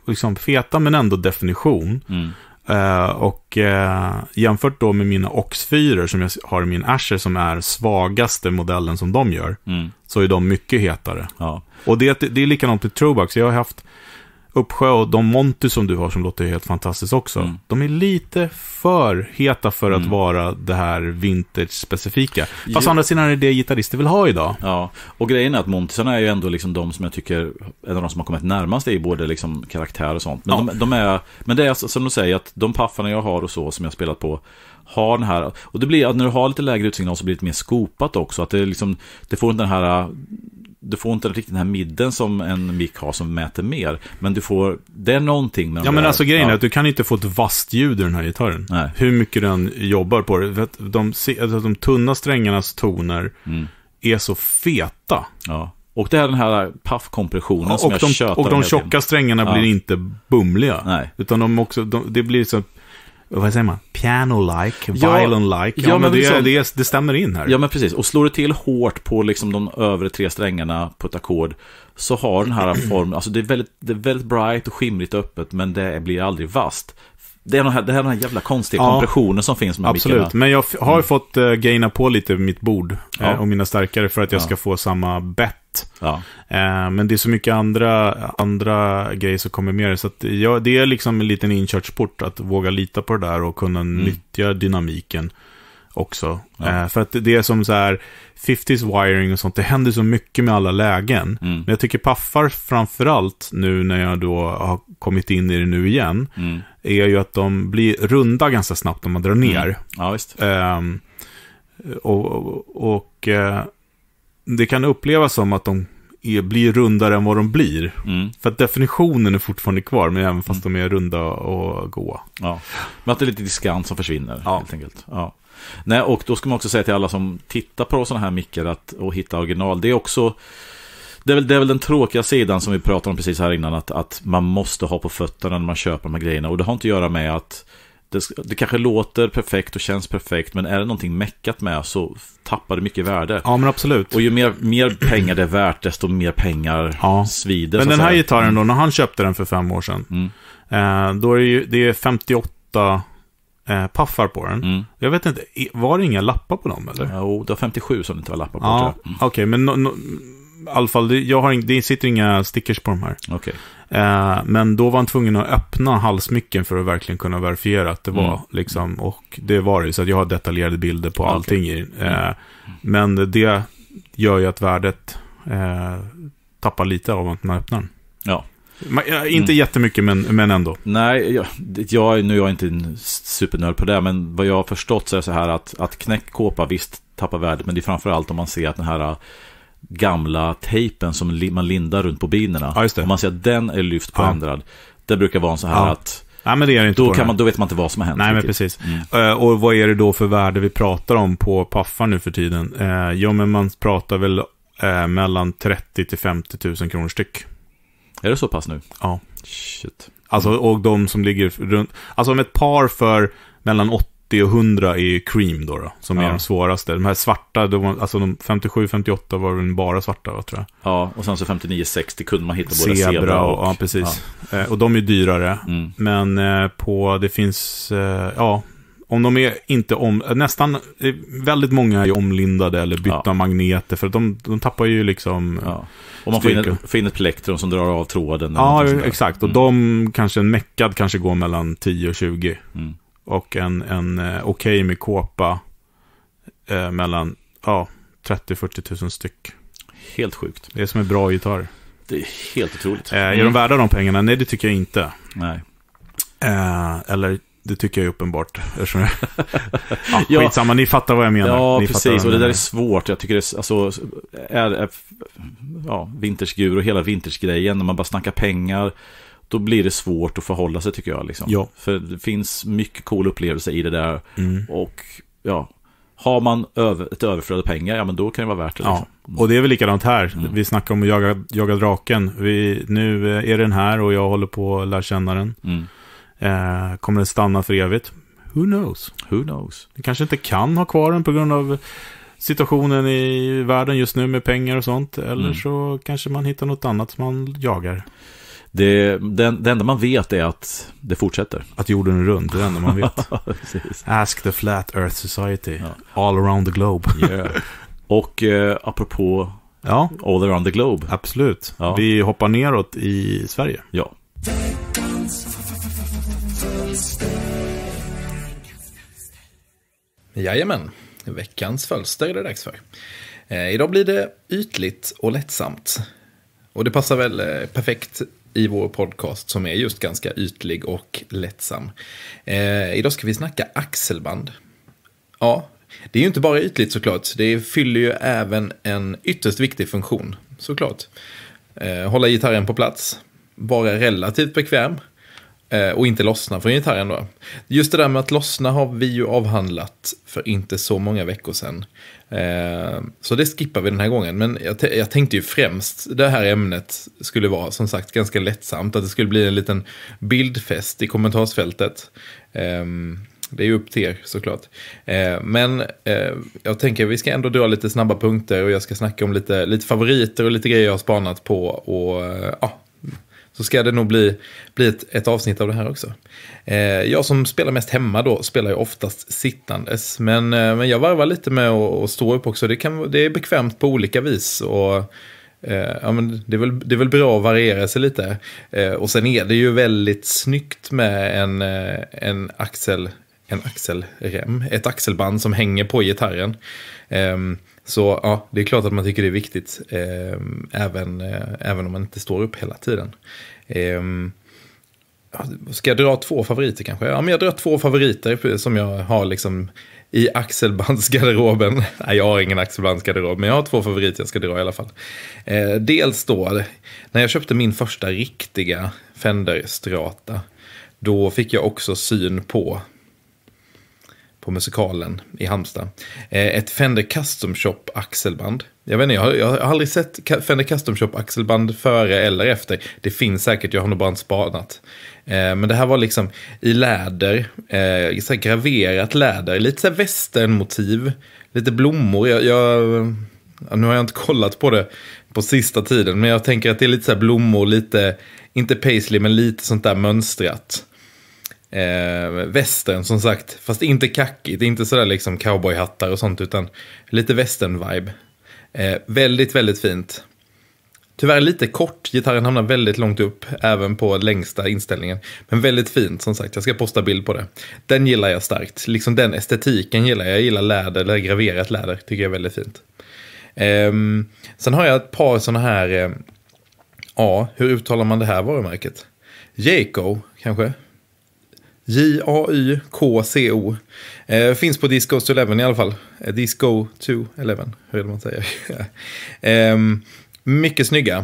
liksom feta men ändå definition. Mm. Eh, och uh, jämfört då med mina Ox4 som jag har i min Asher som är svagaste modellen som de gör, mm. så är de mycket hetare. Ja. Och det, det är likadant med Trobax. Jag har haft Uppsjö och de Monty som du har som låter helt fantastiskt också. Mm. De är lite för heta för att mm. vara det här vintage-specifika. Fast å andra sidan är det det gitarrister vill ha idag. Ja, och grejen är att Montysarna är ju ändå liksom de som jag tycker är de som har kommit närmast i både liksom karaktär och sånt. Men, ja. de, de, är, men det är alltså, som du säger, att de paffarna jag har och så som jag spelat på har den här, och det blir att när du har lite lägre utsignal så blir det lite mer skopat också. Att det liksom, det får inte den här du får inte riktigt den här midden som en mick har som mäter mer. Men du får, det är någonting med de Ja men alltså grejen är att du kan inte få ett vasst ljud i den här gitarren. Nej. Hur mycket den jobbar på det. De, alltså de tunna strängarnas toner mm. är så feta. Ja. Och det är den här paffkompressionen ja, som jag de, tjötar Och de tjocka strängarna ja. blir inte bumliga. Nej. Utan de också, de, det blir så vad säger man, piano-like, violin like Ja, ja, men, det, liksom, det, det, stämmer in här. Ja, men precis. Och slår du till hårt på liksom de övre tre strängarna på ett ackord så har den här formen, alltså det är, väldigt, det är väldigt bright och skimrigt öppet, men det blir aldrig vast. Det är den här, det här, den här jävla konstiga ja, kompressionen som finns med Absolut, mickarna. men jag har mm. fått uh, gaina på lite mitt bord eh, ja. uh, och mina starkare för att jag ja. ska få samma bett. Uh, men det är så mycket andra, andra grejer som kommer med det. Så jag, det är liksom en liten inkörsport att våga lita på det där och kunna mm. nyttja dynamiken också. Ja. Eh, för att det är som så här 50s wiring och sånt, det händer så mycket med alla lägen. Mm. Men jag tycker paffar framförallt nu när jag då har kommit in i det nu igen, mm. är ju att de blir runda ganska snabbt om man drar mm. ner. Mm. Ja, visst. Eh, och, och, och eh, det kan upplevas som att de är, blir rundare än vad de blir. Mm. För att definitionen är fortfarande kvar, men även fast mm. de är runda och goa. Ja. Men att det är lite diskant som försvinner, ja. helt enkelt. Ja. Nej, och då ska man också säga till alla som tittar på sådana här mickar att och hitta original. Det är också det är, väl, det är väl den tråkiga sidan som vi pratade om precis här innan, att, att man måste ha på fötterna när man köper de här grejerna. Och det har inte att göra med att det, det, kanske låter perfekt och känns perfekt, men är det någonting meckat med så tappar det mycket värde. Ja, men absolut. Och ju mer, mer pengar det är värt, desto mer pengar ja. svider. Men den här gitarren då, mm. när han köpte den för fem år sedan, mm. Eh, då är det ju det är 58 eh, paffar på den. Mm. Jag vet inte, var det inga lappar på dem eller? Jo, det var 57 som det inte var lappar på. Ja, mm. Okej, okay, men no, no, i alla fall, det, jag har, det sitter inga stickers på de här. Okay. Eh, men då var han tvungen att öppna halsmycken för att verkligen kunna verifiera att det var mm. liksom, och det var det Så jag har detaljerade bilder på okay. allting i mm. eh, Men det gör ju att värdet eh, tappar lite av att man öppnar den. Ja, inte mm. jättemycket, men, men ändå. Nej, jag, jag, nu är jag inte en supernörd på det, men vad jag har förstått så är det så här att, att knäck visst tappar värdet, men det är framförallt om man ser att den här äh, gamla tejpen som man lindar runt på bilarna, ja, om man ser att den är lyft på ja. ändrad, det brukar vara en så här ja. att Nej, men det är inte då, kan man, då vet man inte vad som har hänt. Nej, men precis. Mm. Äh, och vad är det då för värde vi pratar om på paffar nu för tiden? Äh, jo, men man pratar väl mellan 30 till 50 000 kronor styck. Är det så pass nu? Ja. Shit. Alltså, och de som ligger runt... Alltså om ett par för mellan 80 och 100 är ju Cream då, då som ja. är de svåraste. De här svarta, de, alltså de 57-58 var väl bara svarta, va, tror jag. Ja, och sen så 59-60 kunde man hitta både zebra, zebra och, och... Ja, precis. Ja. Eh, och de är dyrare. Mm. Men eh, på, det finns, eh, ja, om de är inte om, nästan, eh, väldigt många är omlindade eller bytta ja. magneter för de, de tappar ju liksom ja. Och man får in, ett, får in, ett plektrum som drar av tråden. Ja, exakt. Mm. Och de, kanske en meckad kanske går mellan 10 och 20. Mm. Och en, en eh, okej okay med kåpa eh, mellan ja, 30-40 tusen styck. Helt sjukt. Det är som en bra gitarr. Det är helt otroligt. Eh, är mm. de värda de pengarna? Nej, det tycker jag inte. Nej. Eh, eller det tycker jag är uppenbart. Eftersom, *laughs* ja, ja, skitsamma, ni fattar vad jag menar. Ja, ni precis. Och det där är svårt. Jag tycker det är, alltså, är, är ja, vintersgur och hela vintersgrejen, när man bara snackar pengar, då blir det svårt att förhålla sig tycker jag. Liksom. Ja. För det finns mycket cool upplevelse i det där. Mm. Och ja, har man över, ett överflöd av pengar, ja men då kan det vara värt det. Liksom. Ja, mm. och det är väl likadant här. Mm. Vi snackar om att jaga, jaga draken. Vi, nu är den här och jag håller på att lära känna den. Mm. Eh, kommer den stanna för evigt? Who knows? Who knows? Den kanske inte kan ha kvar den på grund av situationen i världen just nu med pengar och sånt. Eller mm. så kanske man hittar något annat som man jagar. Det, det, det, enda man vet är att det fortsätter. Att jorden är rund, det är det enda man *laughs* vet. Ask the Flat Earth Society. Ja. All around the globe. *laughs* yeah. Och eh, apropå ja. all around the globe. Absolut. Ja. Vi hoppar neråt i Sverige. Ja. Jajamän, veckans fölster är det dags för. Eh, idag blir det ytligt och lättsamt. Och det passar väl eh, perfekt i vår podcast som är just ganska ytlig och lättsam. Eh, idag ska vi snacka axelband. Ja, det är ju inte bara ytligt såklart. Det fyller ju även en ytterst viktig funktion, såklart. Eh, hålla gitarren på plats, vara relativt bekväm Eh, och inte lossna från gitarren då. Just det där med att lossna har vi ju avhandlat för inte så många veckor sedan. Eh, så det skippar vi den här gången. Men jag, tänkte ju främst det här ämnet skulle vara som sagt ganska lättsamt. Att det skulle bli en liten bildfest i kommentarsfältet. Ehm, det är ju upp till er såklart. Eh, men jag tänker att vi ska ändå dra lite snabba punkter och jag ska snacka om lite, lite favoriter och lite grejer jag har spanat på. Och ja, så ska det nog bli, bli ett, ett avsnitt av det här också. Eh, jag som spelar mest hemma då spelar ju oftast sittandes. Men, eh, men jag varvar lite med att stå upp också. Det, kan, det är bekvämt på olika vis. Och, eh, ja, men det, är väl, det är väl bra att variera sig lite. Eh, och sen är det ju väldigt snyggt med en, eh, en axel en axelrem, ett axelband som hänger på gitarren. Um, så ja, det är klart att man tycker det är viktigt, eh, även, eh, även om man inte står upp hela tiden. Eh, ska jag dra två favoriter kanske? Ja, men jag drar två favoriter som jag har liksom i axelbandsgarderoben. *laughs* Nej, jag har ingen axelbandsgarderob, men jag har två favoriter jag ska dra i alla fall. Eh, dels då, när jag köpte min första riktiga Fender Strata, då fick jag också syn på på musikalen i Halmstad. Eh, ett Fender Custom Shop axelband. Jag vet inte, jag har, jag har aldrig sett Fender Custom Shop axelband före eller efter. Det finns säkert, jag har nog bara inte spanat. Eh, men det här var liksom i läder, eh, så graverat läder, lite så västernmotiv, lite blommor. Jag, jag, nu har jag inte kollat på det på sista tiden, men jag tänker att det är lite så här blommor, lite, inte paisley, men lite sånt där mönstrat eh, västern som sagt. Fast inte kackigt, inte sådär liksom cowboyhattar och sånt utan lite västern-vibe. Eh, väldigt, väldigt fint. Tyvärr lite kort, gitarren hamnar väldigt långt upp även på längsta inställningen. Men väldigt fint som sagt, jag ska posta bild på det. Den gillar jag starkt, liksom den estetiken gillar jag. Jag gillar läder, eller graverat läder, tycker jag är väldigt fint. Eh, sen har jag ett par sådana här, ja, eh, hur uttalar man det här varumärket? Jaco, kanske? J-A-Y-K-C-O. Eh, finns på Disco 11 i alla fall. Eh, Disco 211, hur man säger. *laughs* eh, mycket snygga.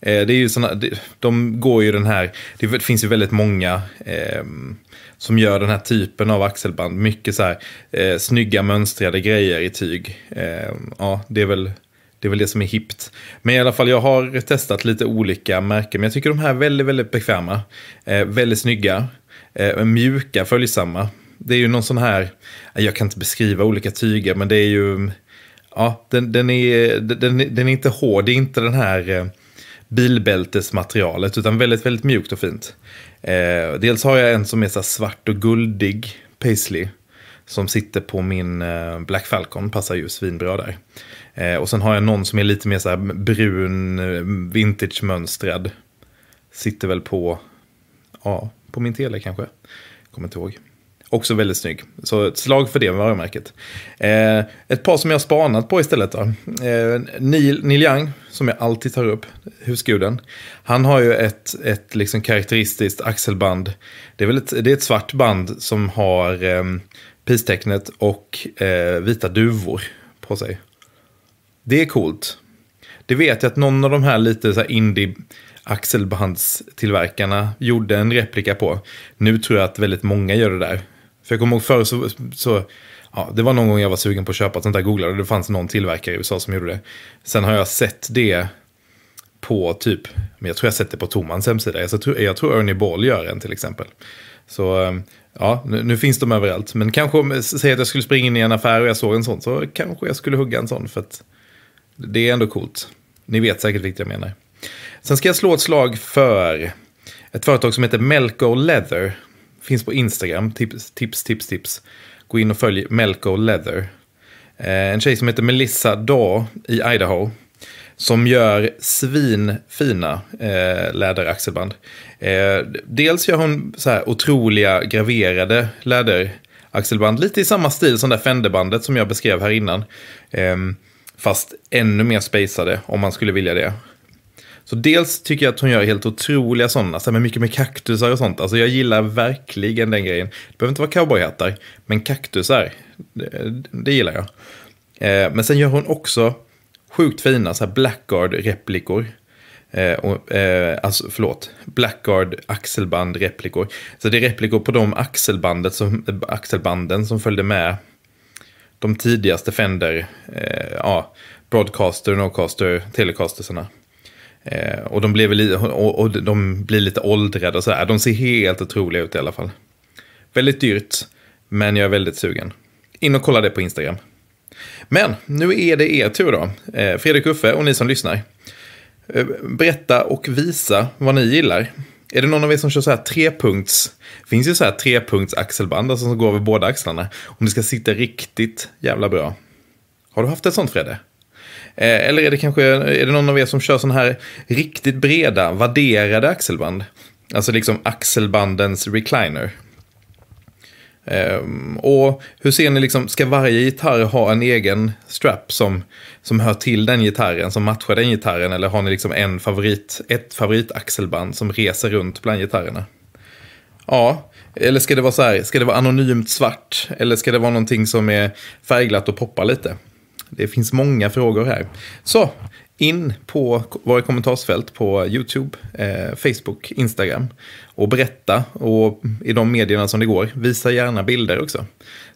Eh, det är ju såna, de, de, går ju den här, det finns ju väldigt många ehm, som gör den här typen av axelband. Mycket så här eh, snygga mönstrade grejer i tyg. Ehm, ja, det är väl det är väl det som är hippt. Men i alla fall, jag har testat lite olika märken. Men jag tycker de här är väldigt, väldigt bekväma. Eh, väldigt snygga eh, mjuka, följsamma. Det är ju någon sån här, eh, jag kan inte beskriva olika tyger, men det är ju, mm, ja, den, den är, den, den, är inte hård, det är inte den här eh, bilbältesmaterialet, utan väldigt, väldigt mjukt och fint. Eh, dels har jag en som är så svart och guldig paisley som sitter på min eh, Black Falcon, passar ju svinbra där. Eh, och sen har jag någon som är lite mer så brun, vintage-mönstrad. Sitter väl på, ja, på min tele kanske. Kommer inte ihåg. Också väldigt snygg. Så ett slag för det varumärket. Eh, ett par som jag har spanat på istället då. Eh, Neil, Neil Young, som jag alltid tar upp, husguden. Han har ju ett, ett liksom karaktäristiskt axelband. Det är, väl ett, det är ett svart band som har eh, pistecknet och eh, vita duvor på sig. Det är coolt. Det vet jag att någon av de här lite så här indie axelbandstillverkarna gjorde en replika på. Nu tror jag att väldigt många gör det där. För jag kommer ihåg förr så, så ja, det var någon gång jag var sugen på att köpa ett sånt där googlade. Det fanns någon tillverkare i USA som gjorde det. Sen har jag sett det på typ, men jag tror jag sett det på Tomans hemsida. Jag tror, jag tror Ernie Ball gör en till exempel. Så ehm, ja, nu, nu, finns de överallt. Men kanske om, säg att jag skulle springa in i en affär och jag såg en sån, så kanske jag skulle hugga en sån. För att det är ändå coolt. Ni vet säkert vilket jag menar. Sen ska jag slå ett slag för ett företag som heter Melco Leather. Finns på Instagram. Tips, tips, tips, tips. Gå in och följ Melco Leather. Eh, en tjej som heter Melissa Daw i Idaho. Som gör svinfina eh, läderaxelband. Eh, dels gör hon så här otroliga graverade läderaxelband. Lite i samma stil som det Fenderbandet som jag beskrev här innan. Eh, fast ännu mer spacade om man skulle vilja det. Så dels tycker jag att hon gör helt otroliga sådana, så med mycket med kaktusar och sånt. Alltså jag gillar verkligen den grejen. Det behöver inte vara cowboyhattar, men kaktusar, det, det gillar jag. Eh, men sen gör hon också sjukt fina så Blackguard-replikor. Eh, och, eh, alltså, förlåt, Blackguard axelband-replikor. Så det är replikor på de axelbandet som, axelbanden som följde med de tidigaste Fender, eh, ja, Broadcaster, Nocaster, Telecastersarna. Eh, och, de blir väl, och, och, de blir lite åldrade och sådär. De ser helt otroliga ut i alla fall. Väldigt dyrt, men jag är väldigt sugen. In och kolla det på Instagram. Men nu är det er tur då. Eh, Fredrik Uffe och ni som lyssnar. Eh, berätta och visa vad ni gillar. Är det någon av er som kör så här trepunkts? finns ju så här trepunktsaxelband alltså som går över båda axlarna. Om det ska sitta riktigt jävla bra. Har du haft ett sånt Fredde? Eh, eller är det kanske är det någon av er som kör sådana här riktigt breda, vadderade axelband? Alltså liksom axelbandens recliner. Ehm, och hur ser ni, liksom, ska varje gitarr ha en egen strap som, som hör till den gitarren, som matchar den gitarren? Eller har ni liksom en favorit, ett favoritaxelband som reser runt bland gitarrerna? Ja, eller ska det vara så här, ska det vara anonymt svart? Eller ska det vara någonting som är färgglatt och poppar lite? Det finns många frågor här. Så, in på våra kommentarsfält på YouTube, eh, Facebook, Instagram och berätta och i de medierna som det går. Visa gärna bilder också.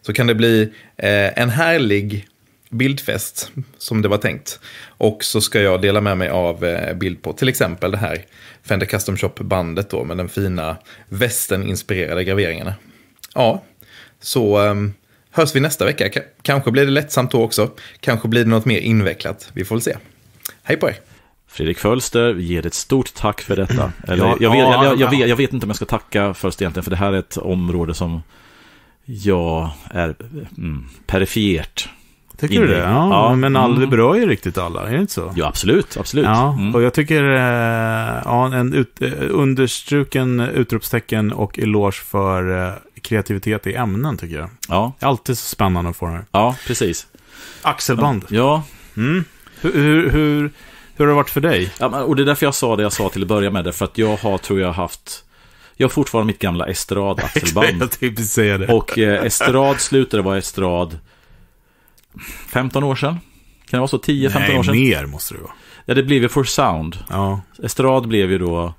Så kan det bli eh, en härlig bildfest som det var tänkt. Och så ska jag dela med mig av eh, bild på till exempel det här Fender Custom Shop-bandet då med den fina västern-inspirerade graveringarna. Ja, så ehm, hörs vi nästa vecka. K kanske blir det lättsamt då också. Kanske blir det något mer invecklat. Vi får väl se. Hej på er! Fredrik Fölster, vi ger ett stort tack för detta. Eller, ja, jag, vet, ja, jag, jag, vet, jag, vet, inte om jag ska tacka först egentligen, för det här är ett område som jag är mm, perifert. Tycker du det? Ja, ja, men mm. all, det berör ju riktigt alla, är det inte så? Ja, absolut. absolut. Ja, mm. Och jag tycker, eh, ja, en ut, eh, understruken utropstecken och eloge för eh, kreativitet i ämnen tycker jag. Ja. Det är alltid så spännande att få det här. Ja, precis. Axelband. Ja. Mm. Hur, hur, hur, hur, har det varit för dig? Ja, och det är därför jag sa det jag sa till att börja med. För att jag har, tror jag, haft jag har fortfarande mitt gamla estrad-axelband. *laughs* jag tänkte säga det. Och eh, estrad slutade vara estrad 15 år sedan. Kan det vara så? 10-15 år sedan? Nej, mer måste det vara. Ja, det blev ju For Sound. Ja. Estrad blev ju då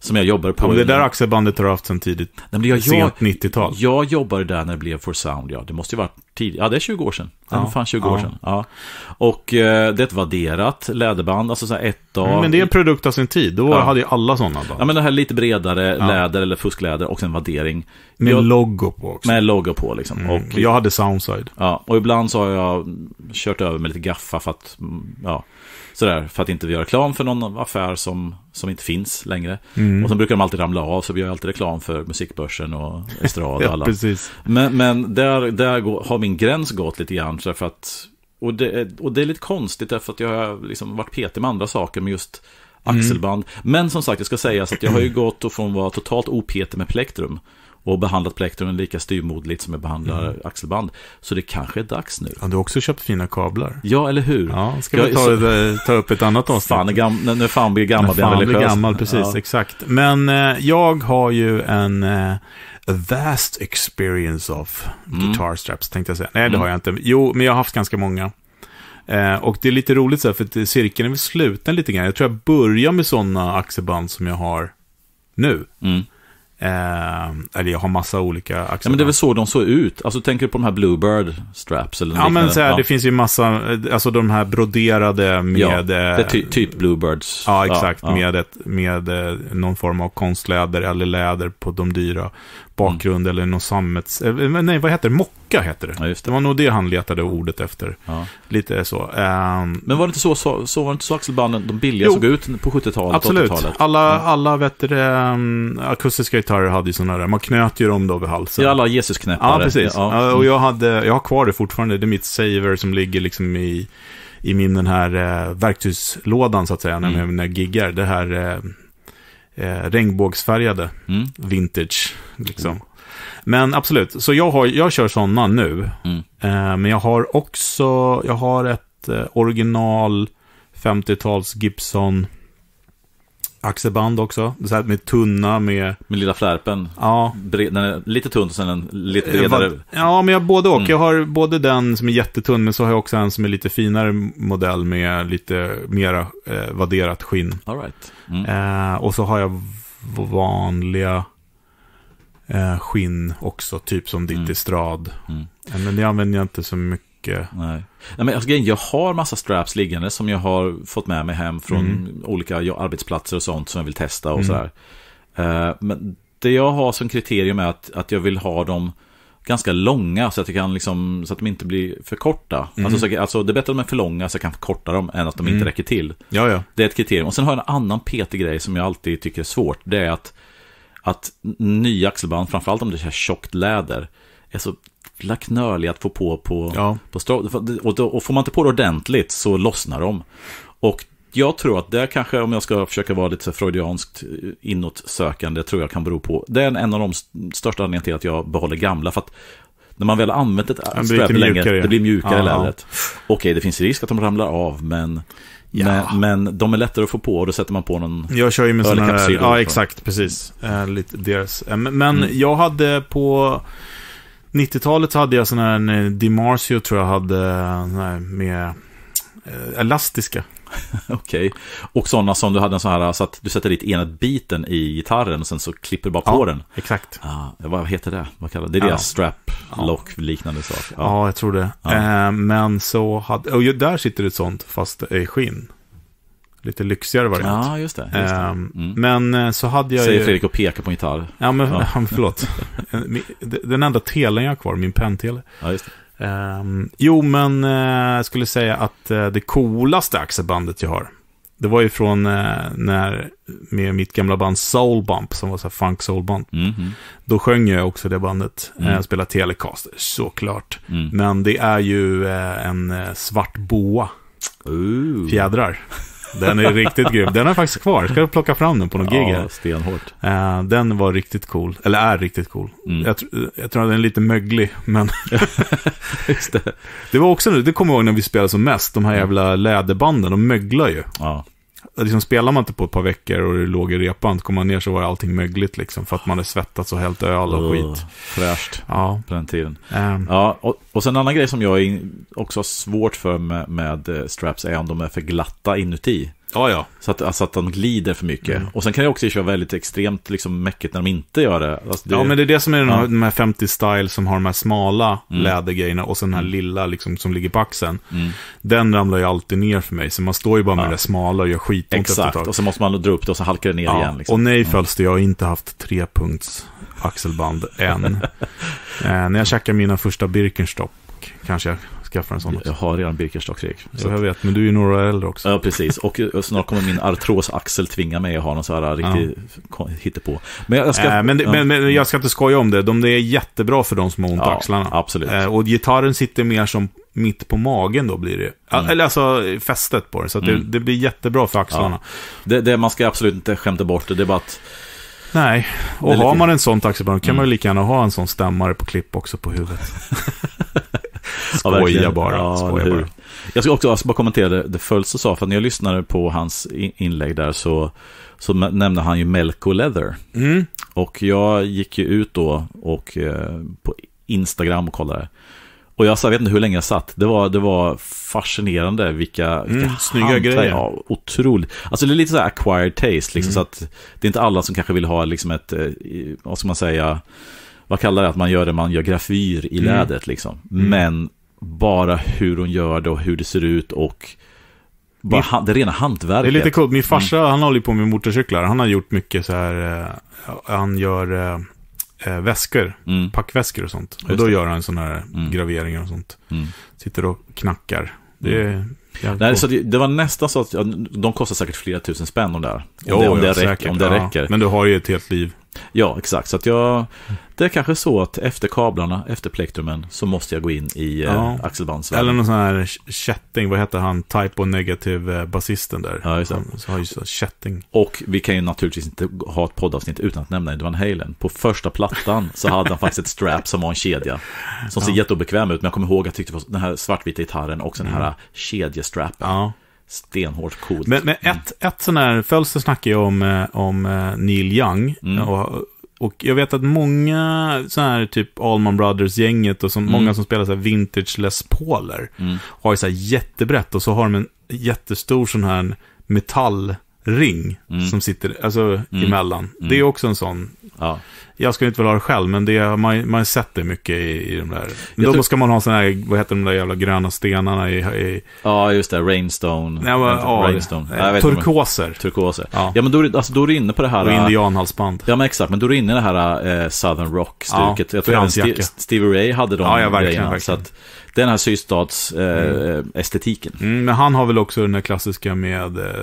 som jag jobbade på. Och det där axelbandet har du haft sedan tidigt, Nej, men jag, sent 90-tal. Jag jobbade där när det blev For Sound, ja. Det måste ju vara tidigt, ja det är 20 år sedan. Det är fan 20 ja. år sedan. Ja. Och eh, det är ett vadderat läderband, alltså så här ett dag. Mm, men det är en produkt av sin tid, då ja. hade ju alla sådana band. Ja, men det här lite bredare läder eller fuskläder och sen vaddering. Med jag, logo på också. Med logo på liksom. Mm, och, jag hade Soundside. Ja, och ibland så har jag kört över med lite gaffa för att, ja, sådär, för att inte göra reklam för någon affär som, som inte finns längre. Mm. Och sen brukar de alltid ramla av, så vi gör alltid reklam för musikbörsen och estrad och *laughs* alla. ja, men, men där, där har min gräns gått lite grann, för att, och det, och det är lite konstigt därför att jag har liksom varit petig med andra saker, men just mm. axelband. Mm. Men som sagt, jag ska säga så att jag har ju gått och från att vara totalt opetig med plektrum och behandlat plektrum lika styrmodligt som jag behandlar mm. axelband. Så det kanske är dags nu. Ja, du har också köpt fina kablar. Ja, eller hur? Ja, ska jag, vi ta, så... Eh, ta upp ett annat avsnitt? Fan, gam, när, när fan blir gammal när fan blir gammal, precis, ja. exakt. Men eh, jag har ju en eh, A vast experience of mm. guitar straps, tänkte jag säga. Nej, det mm. har jag inte. Jo, men jag har haft ganska många. Eh, och det är lite roligt så här, för eh, cirkeln är väl sluten lite grann. Jag tror jag börjar med sådana axelband som jag har nu. Mm. Eh, eller jag har massa olika axlar. Ja, men det är väl så de såg ut. Alltså tänker du på de här Bluebird straps eller Ja, liknande. men så här, ja. det finns ju massa, eh, alltså de här broderade med... Ja, ty eh, typ Bluebirds. Ja, exakt. Ja, ja. Med, ett, med eh, någon form av konstläder eller läder på de dyra bakgrund mm. eller någon sammets... Eh, nej, vad heter det? Mocka heter det. Ja, det. det. var nog det han letade ordet efter. Ja. Lite så. Um... Men var det inte så, så, så, var det inte så axelbanden, de billiga, jo. såg ut på 70-talet? Absolut. Alla, mm. alla vet du, um, akustiska gitarrer hade ju sådana där. Man knöt ju dem då vid halsen. Ja, alla Jesusknäppare. Ja, precis. Ja. Och mm. jag, hade, jag har kvar det fortfarande. Det är mitt saver som ligger liksom i, i min den här eh, verktygslådan, så att säga, mm. när jag giggar. Det här... Eh, eh, regnbågsfärgade mm. vintage. Liksom. Mm. Men absolut, så jag, har, jag kör sådana nu. Mm. Eh, men jag har också, jag har ett eh, original 50-tals Gibson axelband också. Så här med tunna med... Med lilla flärpen. Ja. den är lite tunn och sen en lite eh, bredare. Ja, men jag har både och. Mm. Jag har både den som är jättetunn, men så har jag också en som är lite finare modell med lite mera eh, vadderat skinn. All right. Mm. Eh, och så har jag vanliga eh, skinn också, typ som ditt mm. estrad. Mm. Eh, men det använder jag inte så mycket mycket. Nej. Nej, men alltså, jag har massa straps liggande som jag har fått med mig hem från mm. olika arbetsplatser och sånt som jag vill testa och mm. sådär. Eh, men det jag har som kriterium är att, att jag vill ha dem ganska långa så att, jag kan liksom, så att de inte blir för korta. Mm. Alltså, så, alltså, det är bättre att de är för långa så jag kan förkorta dem än att de mm. inte räcker till. Ja, ja. Det är ett kriterium. Och sen har jag en annan petig grej som jag alltid tycker är svårt. Det är att, att nya axelband, framförallt om det är tjockt läder, är så jävla knölig att få på på, ja. på strål. Och, då, och får man inte på det ordentligt så lossnar de. Och jag tror att det kanske, om jag ska försöka vara lite freudianskt eh, inåtsökande, tror jag kan bero på. Det är en av de största anledningarna till att jag behåller gamla. För att när man väl använt ett strap länge, det blir mjukare ja, lädret. Ja. Okej, det finns risk att de ramlar av, men, ja. men, men, de är lättare att få på och då sätter man på någon Jag kör ju med sådana här, ja exakt, precis. Äh, lite deras. Men, eh, men mm. jag hade på 90-talet så hade jag sån här, eh, Dimarsio tror jag hade, eh, här med eh, elastiska. *laughs* Okej, okay. och sådana som du hade en sån här, så att du sätter dit ena biten i gitarren och sen så klipper du bara på ja, den. exakt. Ah, vad heter det? Vad kallar det? det är ja. deras strap, lock, liknande sak. Ja. ja jag tror det. Eh, men så hade, och där sitter det ett sånt fast i skinn lite lyxigare variant. Ja, just det. Just det. Ehm, mm. Men eh, så hade jag Säger ju... Fredrik och pekar på en gitarr. Ja, men, ja. *laughs* förlåt. *laughs* Eh, den enda telen jag har kvar, min pentele. Ja, just det. Ehm, jo, men jag eh, skulle säga att det coolaste axelbandet jag har, det var ju från när, med mitt gamla band Soulbump, som var så här funk soulband. Mm -hmm. Då sjöng jag också det bandet, mm. jag spelade Telecaster, såklart. Mm. Men det är ju en svart boa. Ooh. Fjädrar. Den är riktigt grym. Den är faktiskt kvar. Ska jag plocka fram den på någon gig här? stenhårt. Eh, den var riktigt cool. Eller är riktigt cool. Mm. Jag, jag, tror att den är lite möglig, men... *laughs* Just det. det var också det kommer jag ihåg när vi spelade som mest, de här jävla läderbanden, de möglar ju. Ja liksom spelar man inte på ett par veckor och det låg i repan, kom man ner så var allting mögligt liksom. För att man hade svettats och hällt öl och skit. Fräscht ja. på den tiden. Um. Ja, och, och sen en annan grej som jag också har svårt för med, med eh, straps är om de är för glatta inuti. Ja, ja. Så att, alltså att de glider för mycket. Mm. Och sen kan det också köra väldigt extremt liksom mäckigt när de inte gör det. Alltså det... Ja, men det är det som är ja. de här 50 style som har de här smala mm. lädergrejerna och sen den här mm. lilla liksom, som ligger på axeln. Mm. Den ramlar ju alltid ner för mig, så man står ju bara med det smala och gör skitont Exakt, och så måste man dra upp det och så halkar det ner ja. igen. Liksom. Och nej, mm. Fölster, jag har inte haft trepunkts axelband än. *laughs* eh, när jag käkar mina första Birkenstock kanske jag skaffa en sån Jag har redan Birkenstock-rek. Så jag vet, men du är ju några äldre också. Ja, precis. Och snart kommer min artrosaxel tvinga mig att ha någon så här riktig ja. hittepå. Men jag, ska, äh, men, men, men, jag ska inte skoja om det. De är jättebra för de som har ont i ja, axlarna. Absolut. Eh, och gitarren sitter mer som mitt på magen då blir det. Mm. Eller alltså fästet på det. Så det, mm. det, blir jättebra för axlarna. Ja. Det, det, man ska absolut inte skämta bort det. Det är bara att... Nej, och har man en sån taxibana kan mm. man ju mm. lika gärna ha en sån stämmare på klipp också på huvudet. *laughs* *laughs* Skoja ja, bara. Ja, bara. Jag ska också bara kommentera det, det och sa, för när jag lyssnade på hans inlägg där så, så nämnde han ju Melco Leather. Mm. Och jag gick ju ut då och eh, på Instagram och kollade. Och jag vet inte hur länge jag satt. Det var, det var fascinerande vilka, vilka mm, snygga grejer. Ja, otroligt. Alltså det är lite så här acquired taste. Liksom, mm. så att det är inte alla som kanske vill ha liksom ett, eh, vad ska man säga, vad kallar det, att man gör det, man gör grafyr i mm. lädret liksom. Mm. Men bara hur hon gör det och hur det ser ut och bara han, det rena hantverket. Det är lite coolt. Min mm. farsa, mm. han håller på med motorcyklar. Han har gjort mycket så här, eh, han gör eh, eh väskor, mm. packväskor och sånt. Just och då det. gör han sådana här mm. graveringar och sånt. Mm. Sitter och knackar. Det mm. är Nej, så det, det, var nästan så att ja, de kostar säkert flera tusen spänn de där. Om, jo, det, om, det, räcker, säkert, om det räcker. Men du har ju ett helt liv. Ja, exakt. Så att jag, det är kanske så att efter kablarna, efter plektrumen, så måste jag gå in i eh, ja. eh, axelbandsvärlden. Eller någon sån här kätting, vad heter han, typo negativ eh, basisten där. Ja, just det. så har just kätting. Och vi kan ju naturligtvis inte ha ett poddavsnitt utan att nämna Ed Halen. På första plattan så hade han faktiskt ett strap som var en kedja. Som ser jätteobekväm ut, men jag kommer ihåg att jag tyckte det var den här svartvita gitarren och den här mm. kedjestrappen. Ja stenhårt coolt. Men, men ett, mm. ett sån här, Fölster snackar jag om, eh, om eh, Neil Young. Mm. Och, och jag vet att många så här typ Allman Brothers-gänget och som, mm. många som spelar så här vintage Les Pauler mm. har ju så här jättebrett och så har de en jättestor sån här metallring mm. som sitter alltså, mm. emellan. Mm. Det är också en sån. Ja jag skulle inte vilja ha det själv, men det, man har sett det mycket i, i de där. Men då tror... ska man ha sådana här, vad heter de där jävla gröna stenarna i... i... Ja, just det, rainstone. Nej, men, ja, rainstone. Eh, ja, ja, turkoser. Turkoser. Ja. ja, men då, alltså, då är du inne på det här... Och indianhalsband. Eh, ja, men exakt, men då är du inne i det här eh, Southern Rock-stuket. jag tror även St Stevie Ray hade de ja, ja, verkligen, grejerna. Verkligen. Så att, den här sydstats-estetiken. Eh, mm. mm, men han har väl också den här klassiska med eh,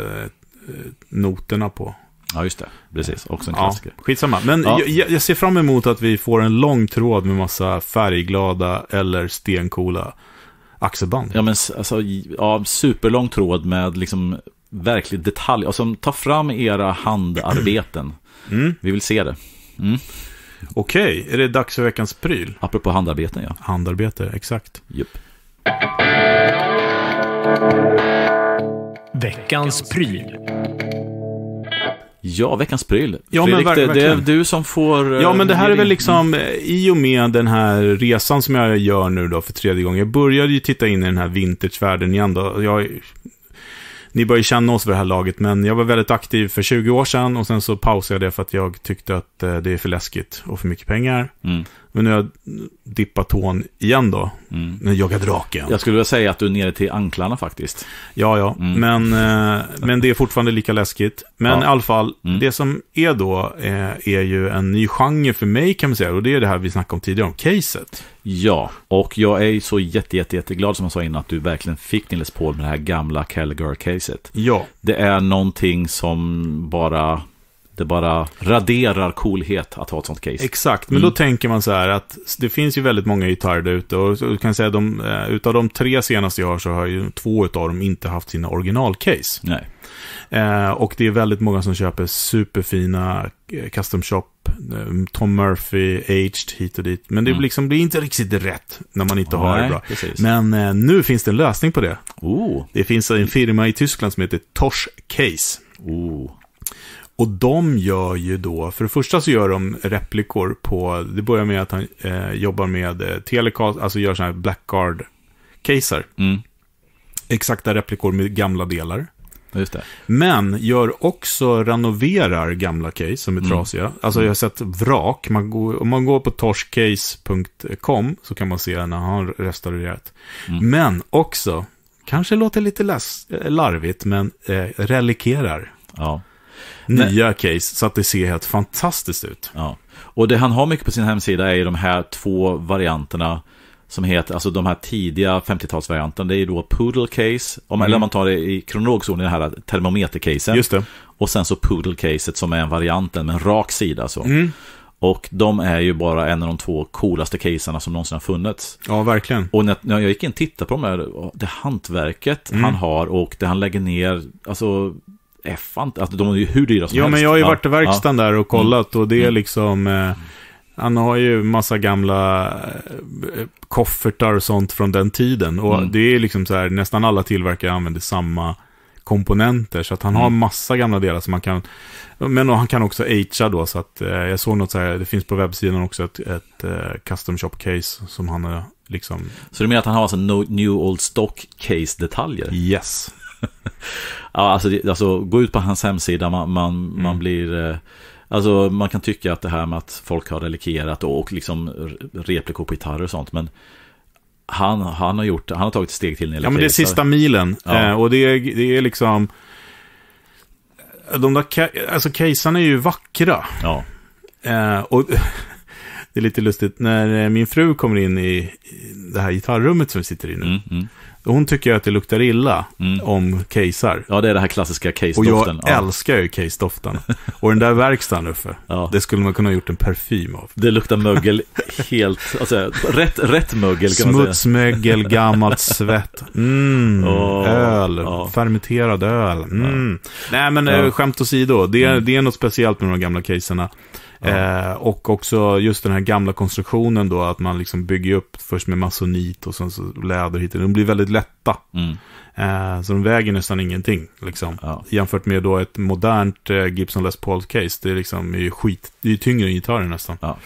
noterna på. Ja, just det. Precis. Också en klassiker. Ja, skitsamma. Men ja. jag, jag, ser fram emot att vi får en lång tråd med massa färgglada eller stenkola axelband. Ja, men alltså, ja, superlång tråd med liksom verklig detalj. Alltså, ta fram era handarbeten. *clears throat* Mm. Vi vill se det. Mm. Okej, okay. är det dags för veckans pryl? Apropå handarbeten, ja. Handarbete, exakt. Jupp. Veckans pryl. Ja, veckans pryl. Ja, Fredrik, men det, är du som får... Eh, ja, men det här är väl liksom eh, i och med den här resan som jag gör nu då för tredje gången. Jag började ju titta in i den här vintagevärlden igen då. Jag, ni börjar ju känna oss för det här laget, men jag var väldigt aktiv för 20 år sedan och sen så pausade jag det för att jag tyckte att eh, det är för läskigt och för mycket pengar. Mm. Men nu har jag dippat tån igen då. Mm. När jag draken. Jag skulle vilja säga att du är nere till anklarna faktiskt. Ja, ja. Mm. Men, eh, men det är fortfarande lika läskigt. Men ja. i alla fall, mm. det som är då eh, är ju en ny genre för mig kan man säga. Och det är det här vi snackade om tidigare, om caset. Ja, och jag är så jätte, jätte, jätteglad som jag sa innan att du verkligen fick Nils Paul med det här gamla Calgar-caset. Ja. Det är någonting som bara det bara raderar coolhet att ha ett sånt case. Exakt, men mm. då tänker man så här att det finns ju väldigt många gitarrer där ute och du kan säga de, eh, utav de tre senaste jag har så har ju två utav dem inte haft sina originalcase. Nej. Eh, och det är väldigt många som köper superfina eh, custom shop, eh, Tom Murphy, aged hit och dit. Men det mm. liksom blir inte riktigt rätt när man inte oh, har nej, det bra. Precis. Men eh, nu finns det en lösning på det. Oh. Det finns en firma i Tyskland som heter Tosh Case. Oh. Och de gör ju då, för det första så gör de replikor på, det börjar med att han eh, jobbar med eh, telecast, alltså gör sådana här blackguard-caser. Mm. Exakta replikor med gamla delar. Men gör också, renoverar gamla case som är mm. trasiga. Alltså jag har sett vrak, man går, om man går på torskcase.com så kan man se när han har restaurerat. Mm. Men också, kanske låter lite larvigt, men eh, relikerar. Ja nya case. Så att det ser helt fantastiskt ut. Ja. Och det han har mycket på sin hemsida är ju de här två varianterna som heter, alltså de här tidiga 50-talsvarianterna, det är ju då Poodle Case, om, mm. eller om mm. man tar det i kronologzon, det här termometercasen. Just det. Och sen så Poodle Caset som är en variant, med en rak sida. Så. Alltså. Mm. Och de är ju bara en av de två coolaste caserna som någonsin har funnits. Ja, verkligen. Och när, när jag gick in och tittade på de här, det hantverket mm. han har och det han lägger ner, alltså F, alltså de är ju hur dyra som ja, helst. Ja, men jag har ju varit i verkstaden där och kollat mm. och det är mm. liksom... Eh, han har ju massa gamla eh, koffertar och sånt från den tiden. Och mm. det är liksom så här, nästan alla tillverkare använder samma komponenter. Så att han mm. har massa gamla delar som man kan... Men han kan också agea då, så att eh, jag såg något så här, det finns på webbsidan också ett, ett eh, custom shop case som han har liksom... Så du menar att han har alltså no, new old stock case-detaljer? Yes ja, alltså, det, alltså, gå ut på hans hemsida, man, man, mm. man blir... Eh, Alltså man kan tycka att det här med att folk har relikerat och liksom replikor på gitarrer och sånt, men han, han, har, gjort, han har tagit ett steg till när Ja, men det är sista milen. Ja. Eh, och det är, det är liksom... De där, alltså casearna är ju vackra. Ja. Eh, och det är lite lustigt, när eh, min fru kommer in i det här gitarrummet som vi sitter i nu, mm, mm. hon tycker att det luktar illa mm. om casear. Ja, det är den här klassiska case-doften. Och jag ja. älskar ju case-doften. och den där verkstaden, Uffe, *laughs* ja. det skulle man kunna ha gjort en parfym av. Det luktar mögel *laughs* helt, alltså rätt, rätt mögel kan man säga. Smutsmögel, *laughs* gammalt svett, oh, öl, ja. fermenterad öl. Mm. Nej, men eh, ja. skämt åsido, det, mm. det är något speciellt med de gamla caserna. Eh, och också just den här gamla konstruktionen då, att man liksom bygger upp först med masonit och sen så läder hit. De blir väldigt lätta. Mm. Eh, så de väger nästan ingenting. Liksom. Ja. Jämfört med då ett modernt eh, Gibson Les Paul-case. Det är liksom är ju skit, det är tyngre än gitarrer nästan. Ja.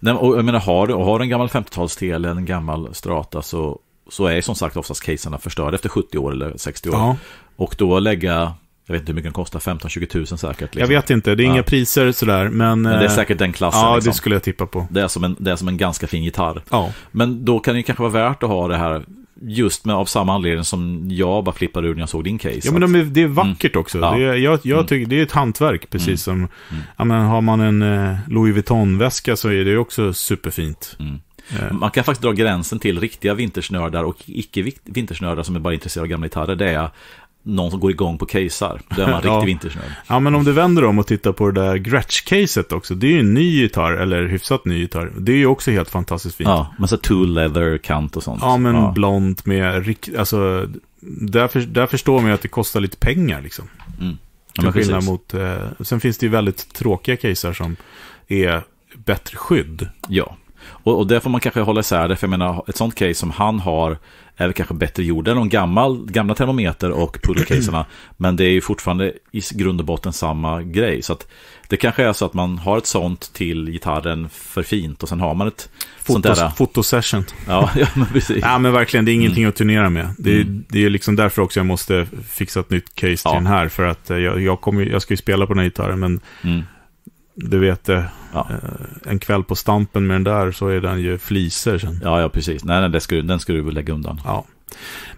Nej, och jag menar, har du, har en gammal 50-tals-T en gammal Strata så, så är som sagt oftast caserna förstörda efter 70 år eller 60 år. Ja. Och då lägga jag vet inte hur mycket den kostar, 15-20 tusen säkert. Liksom. Jag vet inte, det är inga ja. priser sådär. Men, men det är eh, säkert den klassen. Ja, liksom. det skulle jag tippa på. Det är som en, det är som en ganska fin gitarr. Ja. Men då kan det kanske vara värt att ha det här Just med, av samma anledning som jag bara flippade ur när jag såg din case. Ja, men de är, det är vackert mm. också. Ja. Det, är, jag, jag mm. tycker, det är ett hantverk, precis mm. som... Mm. Ja, men har man en eh, Louis Vuitton-väska så är det också superfint. Mm. Eh. Man kan faktiskt dra gränsen till riktiga vintersnördar och icke-vintersnördar som är bara intresserade av gamla gitarrer. Det är någon som går igång på casear. Då är man *laughs* riktigt ja. vintersnöd. Ja, men om du vänder om och tittar på det där Gretsch-caset också. Det är ju en ny gitarr, eller hyfsat ny gitarr. Det är ju också helt fantastiskt fint. Ja, massa så two leather kant och sånt. Ja, men ja. blont med rikt... Alltså, där, för, där förstår man ju att det kostar lite pengar liksom. Mm. Ja, Till skillnad mot... Eh, sen finns det ju väldigt tråkiga casear som är bättre skydd. Ja. Och, och där får man kanske hålla isär det, för jag menar, ett sånt case som han har är väl kanske bättre gjorda än de gammal, gamla termometer och pullcaserna. *clears throat* men det är ju fortfarande i grund och botten samma grej. Så att det kanske är så att man har ett sånt till gitarren för fint och sen har man ett Fotos, sånt där. Fotosession. *laughs* Ja, ja, men precis. Ja, men verkligen, det är ingenting mm. att turnera med. Det är, mm. det är liksom därför också jag måste fixa ett nytt case till ja. den här. För att eh, jag, jag, kommer, jag ska ju spela på den här gitarren, men mm du vet det. Ja. Eh, en kväll på Stampen med den där så är den ju fliser sen. Ja, ja precis. Nej, nej den ska, den ska du lägga undan. Ja.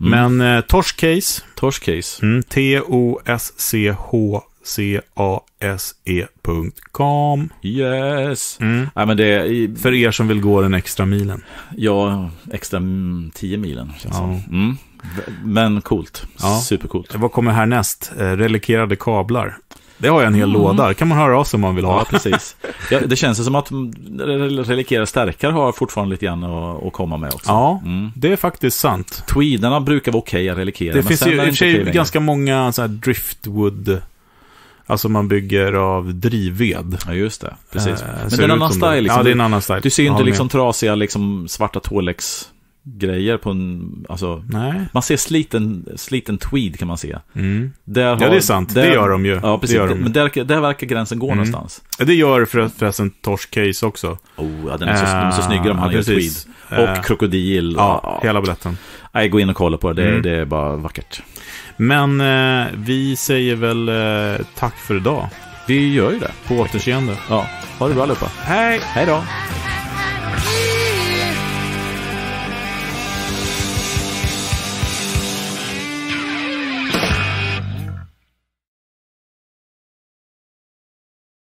Mm. Men eh, Torskcase. Torskcase. Mm, T-O-S-C-H-C-A-S-E.com. Yes. Mm. Nej, men det är... För er som vill gå den extra milen. Ja, extra tio milen. Känns ja. Mm. Men coolt. Ja. Supercoolt. Vad kommer härnäst? Eh, relikerade kablar. Det har jag en hel mm. låda, kan man höra av sig om man vill ha. Ja, precis. Ja, det känns som att relikera stärkar har fortfarande lite grann att, komma med också. Ja, mm. det är faktiskt sant. Tweedarna brukar vara okej okay att relikera. Det finns ju i och för sig ganska många så driftwood Alltså man bygger av drivved. Ja, just det. Precis. Äh, men det är en annan style. Liksom. Ja, det är en annan style. Du ser ju inte liksom trasiga liksom, svarta Tolex grejer på en, alltså, Nej. man ser sliten, sliten tweed kan man se. Mm. Där har, ja, det är sant, där, det gör de ju. Ja, precis, det gör de. men där, där verkar gränsen gå mm. någonstans. Ja, det gör förresten Torsk Case också. Oh, ja, den är uh, de är så ah, snygga de, han ja, tweed. Och uh, krokodil. ja, och, hela baletten. Nej, gå in och kolla på det, det, mm. det är bara vackert. Men eh, vi säger väl eh, tack för idag. Vi gör ju det. På återseende. Ja, ha det bra allihopa. Hej! Hej då!